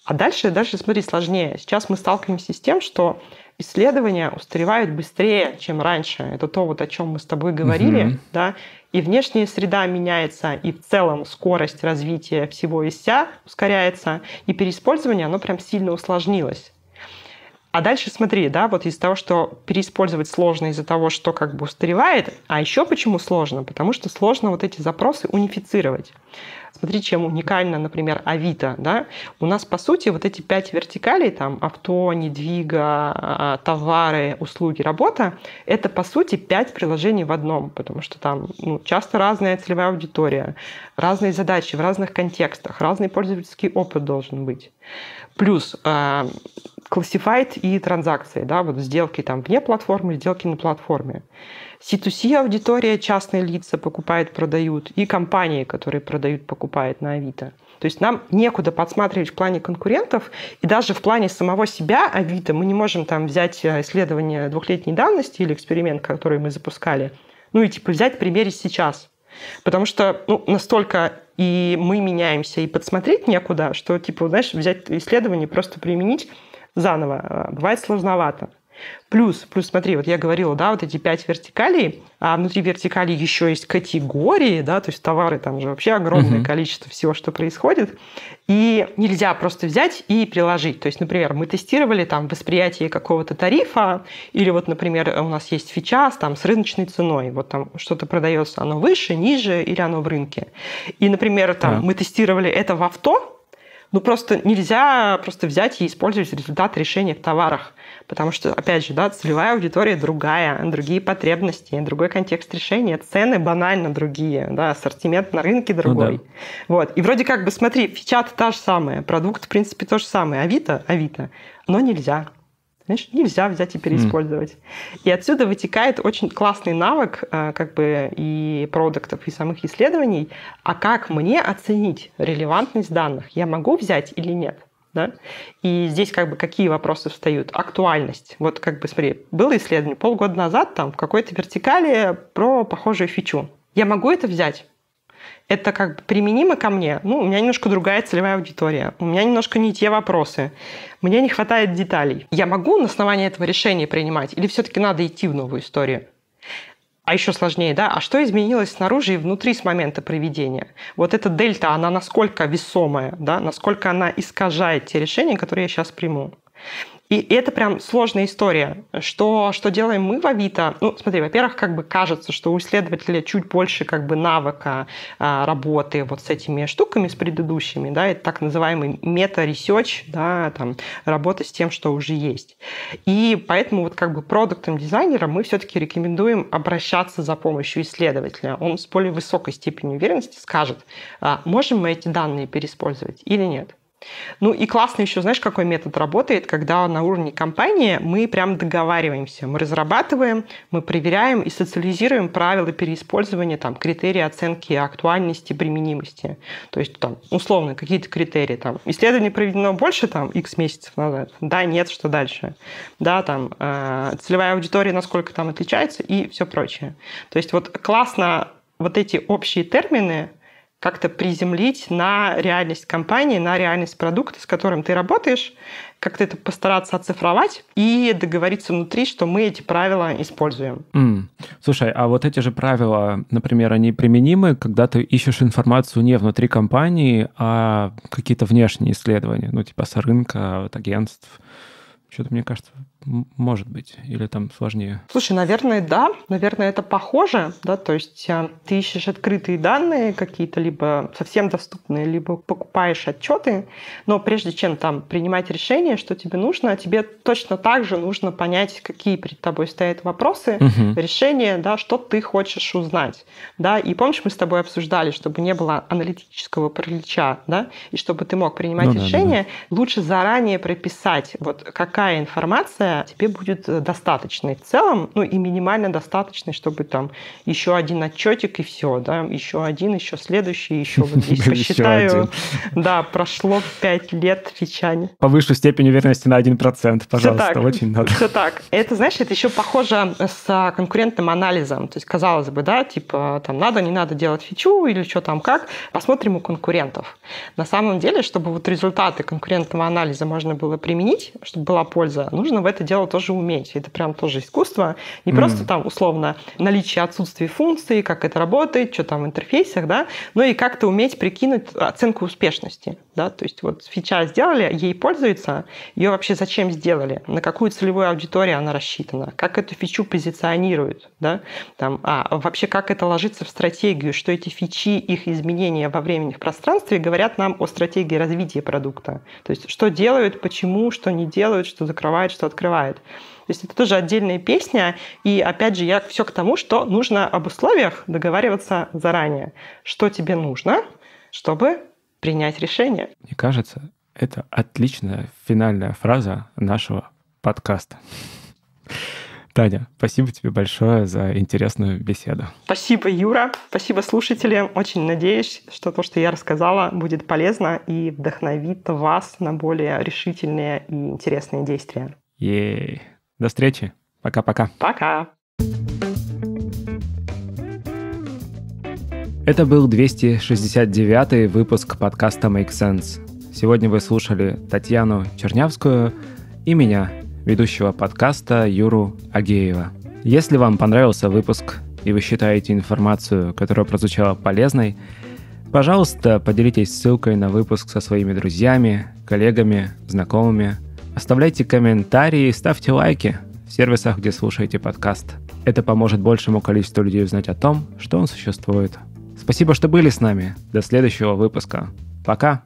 А дальше, дальше, смотри, сложнее. Сейчас мы сталкиваемся с тем, что исследования устаревают быстрее, чем раньше. Это то, вот, о чем мы с тобой говорили. Угу. Да? и внешняя среда меняется, и в целом скорость развития всего и вся ускоряется, и переиспользование, оно прям сильно усложнилось. А дальше смотри, да, вот из-за того, что переиспользовать сложно из-за того, что как бы устаревает, а еще почему сложно? Потому что сложно вот эти запросы унифицировать. Смотри, чем уникально, например, Авито. Да? У нас, по сути, вот эти пять вертикалей, там, авто, недвига, а, товары, услуги, работа, это, по сути, пять приложений в одном, потому что там ну, часто разная целевая аудитория, разные задачи в разных контекстах, разный пользовательский опыт должен быть. Плюс а, классифайт и транзакции, да, вот сделки там вне платформы, сделки на платформе. C2C аудитория, частные лица покупают, продают, и компании, которые продают, покупают на Авито. То есть нам некуда подсматривать в плане конкурентов, и даже в плане самого себя Авито мы не можем там взять э, исследование двухлетней давности или эксперимент, который мы запускали, ну и типа взять, примерить сейчас. Потому что ну, настолько и мы меняемся, и подсмотреть некуда, что, типа, знаешь, взять исследование, просто применить заново. Э, бывает сложновато. Плюс, плюс, смотри, вот я говорила, да, вот эти пять вертикалей, а внутри вертикали еще есть категории, да, то есть товары, там же вообще огромное uh-huh. количество всего, что происходит, и нельзя просто взять и приложить. То есть, например, мы тестировали там восприятие какого-то тарифа, или вот, например, у нас есть фича там с рыночной ценой, вот там что-то продается, оно выше, ниже, или оно в рынке. И, например, там uh-huh. мы тестировали это в авто, ну, просто нельзя просто взять и использовать результат решения в товарах. Потому что, опять же, да, целевая аудитория другая, другие потребности, другой контекст решения, цены банально другие, да, ассортимент на рынке ну другой. Ну, да. Вот. И вроде как бы, смотри, фича та же самая, продукт, в принципе, то же самое. Авито, Авито, но нельзя. Значит, нельзя взять и переиспользовать. Mm. И отсюда вытекает очень классный навык э, как бы и продуктов, и самых исследований, а как мне оценить релевантность данных? Я могу взять или нет? Да? И здесь как бы какие вопросы встают? Актуальность. Вот как бы, смотри, было исследование полгода назад там в какой-то вертикали про похожую фичу. Я могу это взять? это как бы применимо ко мне. Ну, у меня немножко другая целевая аудитория. У меня немножко не те вопросы. Мне не хватает деталей. Я могу на основании этого решения принимать? Или все-таки надо идти в новую историю? А еще сложнее, да, а что изменилось снаружи и внутри с момента проведения? Вот эта дельта, она насколько весомая, да, насколько она искажает те решения, которые я сейчас приму. И это прям сложная история. Что, что делаем мы в Авито? Ну, смотри, во-первых, как бы кажется, что у исследователя чуть больше как бы навыка а, работы вот с этими штуками, с предыдущими, да, это так называемый мета-ресерч, да, там, работа с тем, что уже есть. И поэтому вот как бы продуктом дизайнера мы все-таки рекомендуем обращаться за помощью исследователя. Он с более высокой степенью уверенности скажет, а, можем мы эти данные переиспользовать или нет. Ну и классно еще, знаешь, какой метод работает, когда на уровне компании мы прям договариваемся, мы разрабатываем, мы проверяем и социализируем правила переиспользования, там, критерии оценки актуальности, применимости. То есть, там, условно, какие-то критерии, там, исследование проведено больше, там, x месяцев назад, да, нет, что дальше, да, там, э, целевая аудитория, насколько там отличается и все прочее. То есть, вот классно вот эти общие термины как-то приземлить на реальность компании, на реальность продукта, с которым ты работаешь, как-то это постараться оцифровать и договориться внутри, что мы эти правила используем. Mm. Слушай, а вот эти же правила, например, они применимы, когда ты ищешь информацию не внутри компании, а какие-то внешние исследования, ну типа с рынка, от агентств? Что-то, мне кажется, может быть, или там сложнее? Слушай, наверное, да. Наверное, это похоже, да, то есть э, ты ищешь открытые данные какие-то, либо совсем доступные, либо покупаешь отчеты, но прежде чем там принимать решение, что тебе нужно, тебе точно так же нужно понять, какие перед тобой стоят вопросы, угу. решение, да, что ты хочешь узнать, да, и помнишь, мы с тобой обсуждали, чтобы не было аналитического паралича, да, и чтобы ты мог принимать ну, решение, да, да, да. лучше заранее прописать, вот какая информация тебе будет э, достаточной в целом, ну и минимально достаточной, чтобы там еще один отчетик и все, да, еще один, еще следующий, еще вот здесь посчитаю. Да, прошло 5 лет Ричане. Повышу степень уверенности на 1%, пожалуйста, очень надо. Все так. Это, знаешь, это еще похоже э, с а, конкурентным анализом. То есть, казалось бы, да, типа там надо, не надо делать фичу или что там как. Посмотрим у конкурентов. На самом деле, чтобы вот результаты конкурентного анализа можно было применить, чтобы была польза, нужно в это дело тоже уметь. Это прям тоже искусство. Не mm. просто там условно наличие отсутствия функции, как это работает, что там в интерфейсах, да, но и как-то уметь прикинуть оценку успешности. Да? То есть вот фича сделали, ей пользуется, ее вообще зачем сделали, на какую целевую аудиторию она рассчитана, как эту фичу позиционируют, да? там, а вообще как это ложится в стратегию, что эти фичи, их изменения во времени в пространстве говорят нам о стратегии развития продукта. То есть что делают, почему, что не делают, что закрывают, что открывают закрывает. То есть это тоже отдельная песня. И опять же, я все к тому, что нужно об условиях договариваться заранее. Что тебе нужно, чтобы принять решение. Мне кажется, это отличная финальная фраза нашего подкаста. Таня, спасибо тебе большое за интересную беседу. Спасибо, Юра. Спасибо слушателям. Очень надеюсь, что то, что я рассказала, будет полезно и вдохновит вас на более решительные и интересные действия. Е-е-е. До встречи. Пока-пока. Пока. Это был 269 выпуск подкаста Make Sense. Сегодня вы слушали Татьяну Чернявскую и меня, ведущего подкаста Юру Агеева. Если вам понравился выпуск и вы считаете информацию, которая прозвучала полезной, пожалуйста, поделитесь ссылкой на выпуск со своими друзьями, коллегами, знакомыми – Оставляйте комментарии, ставьте лайки в сервисах, где слушаете подкаст. Это поможет большему количеству людей узнать о том, что он существует. Спасибо, что были с нами. До следующего выпуска. Пока!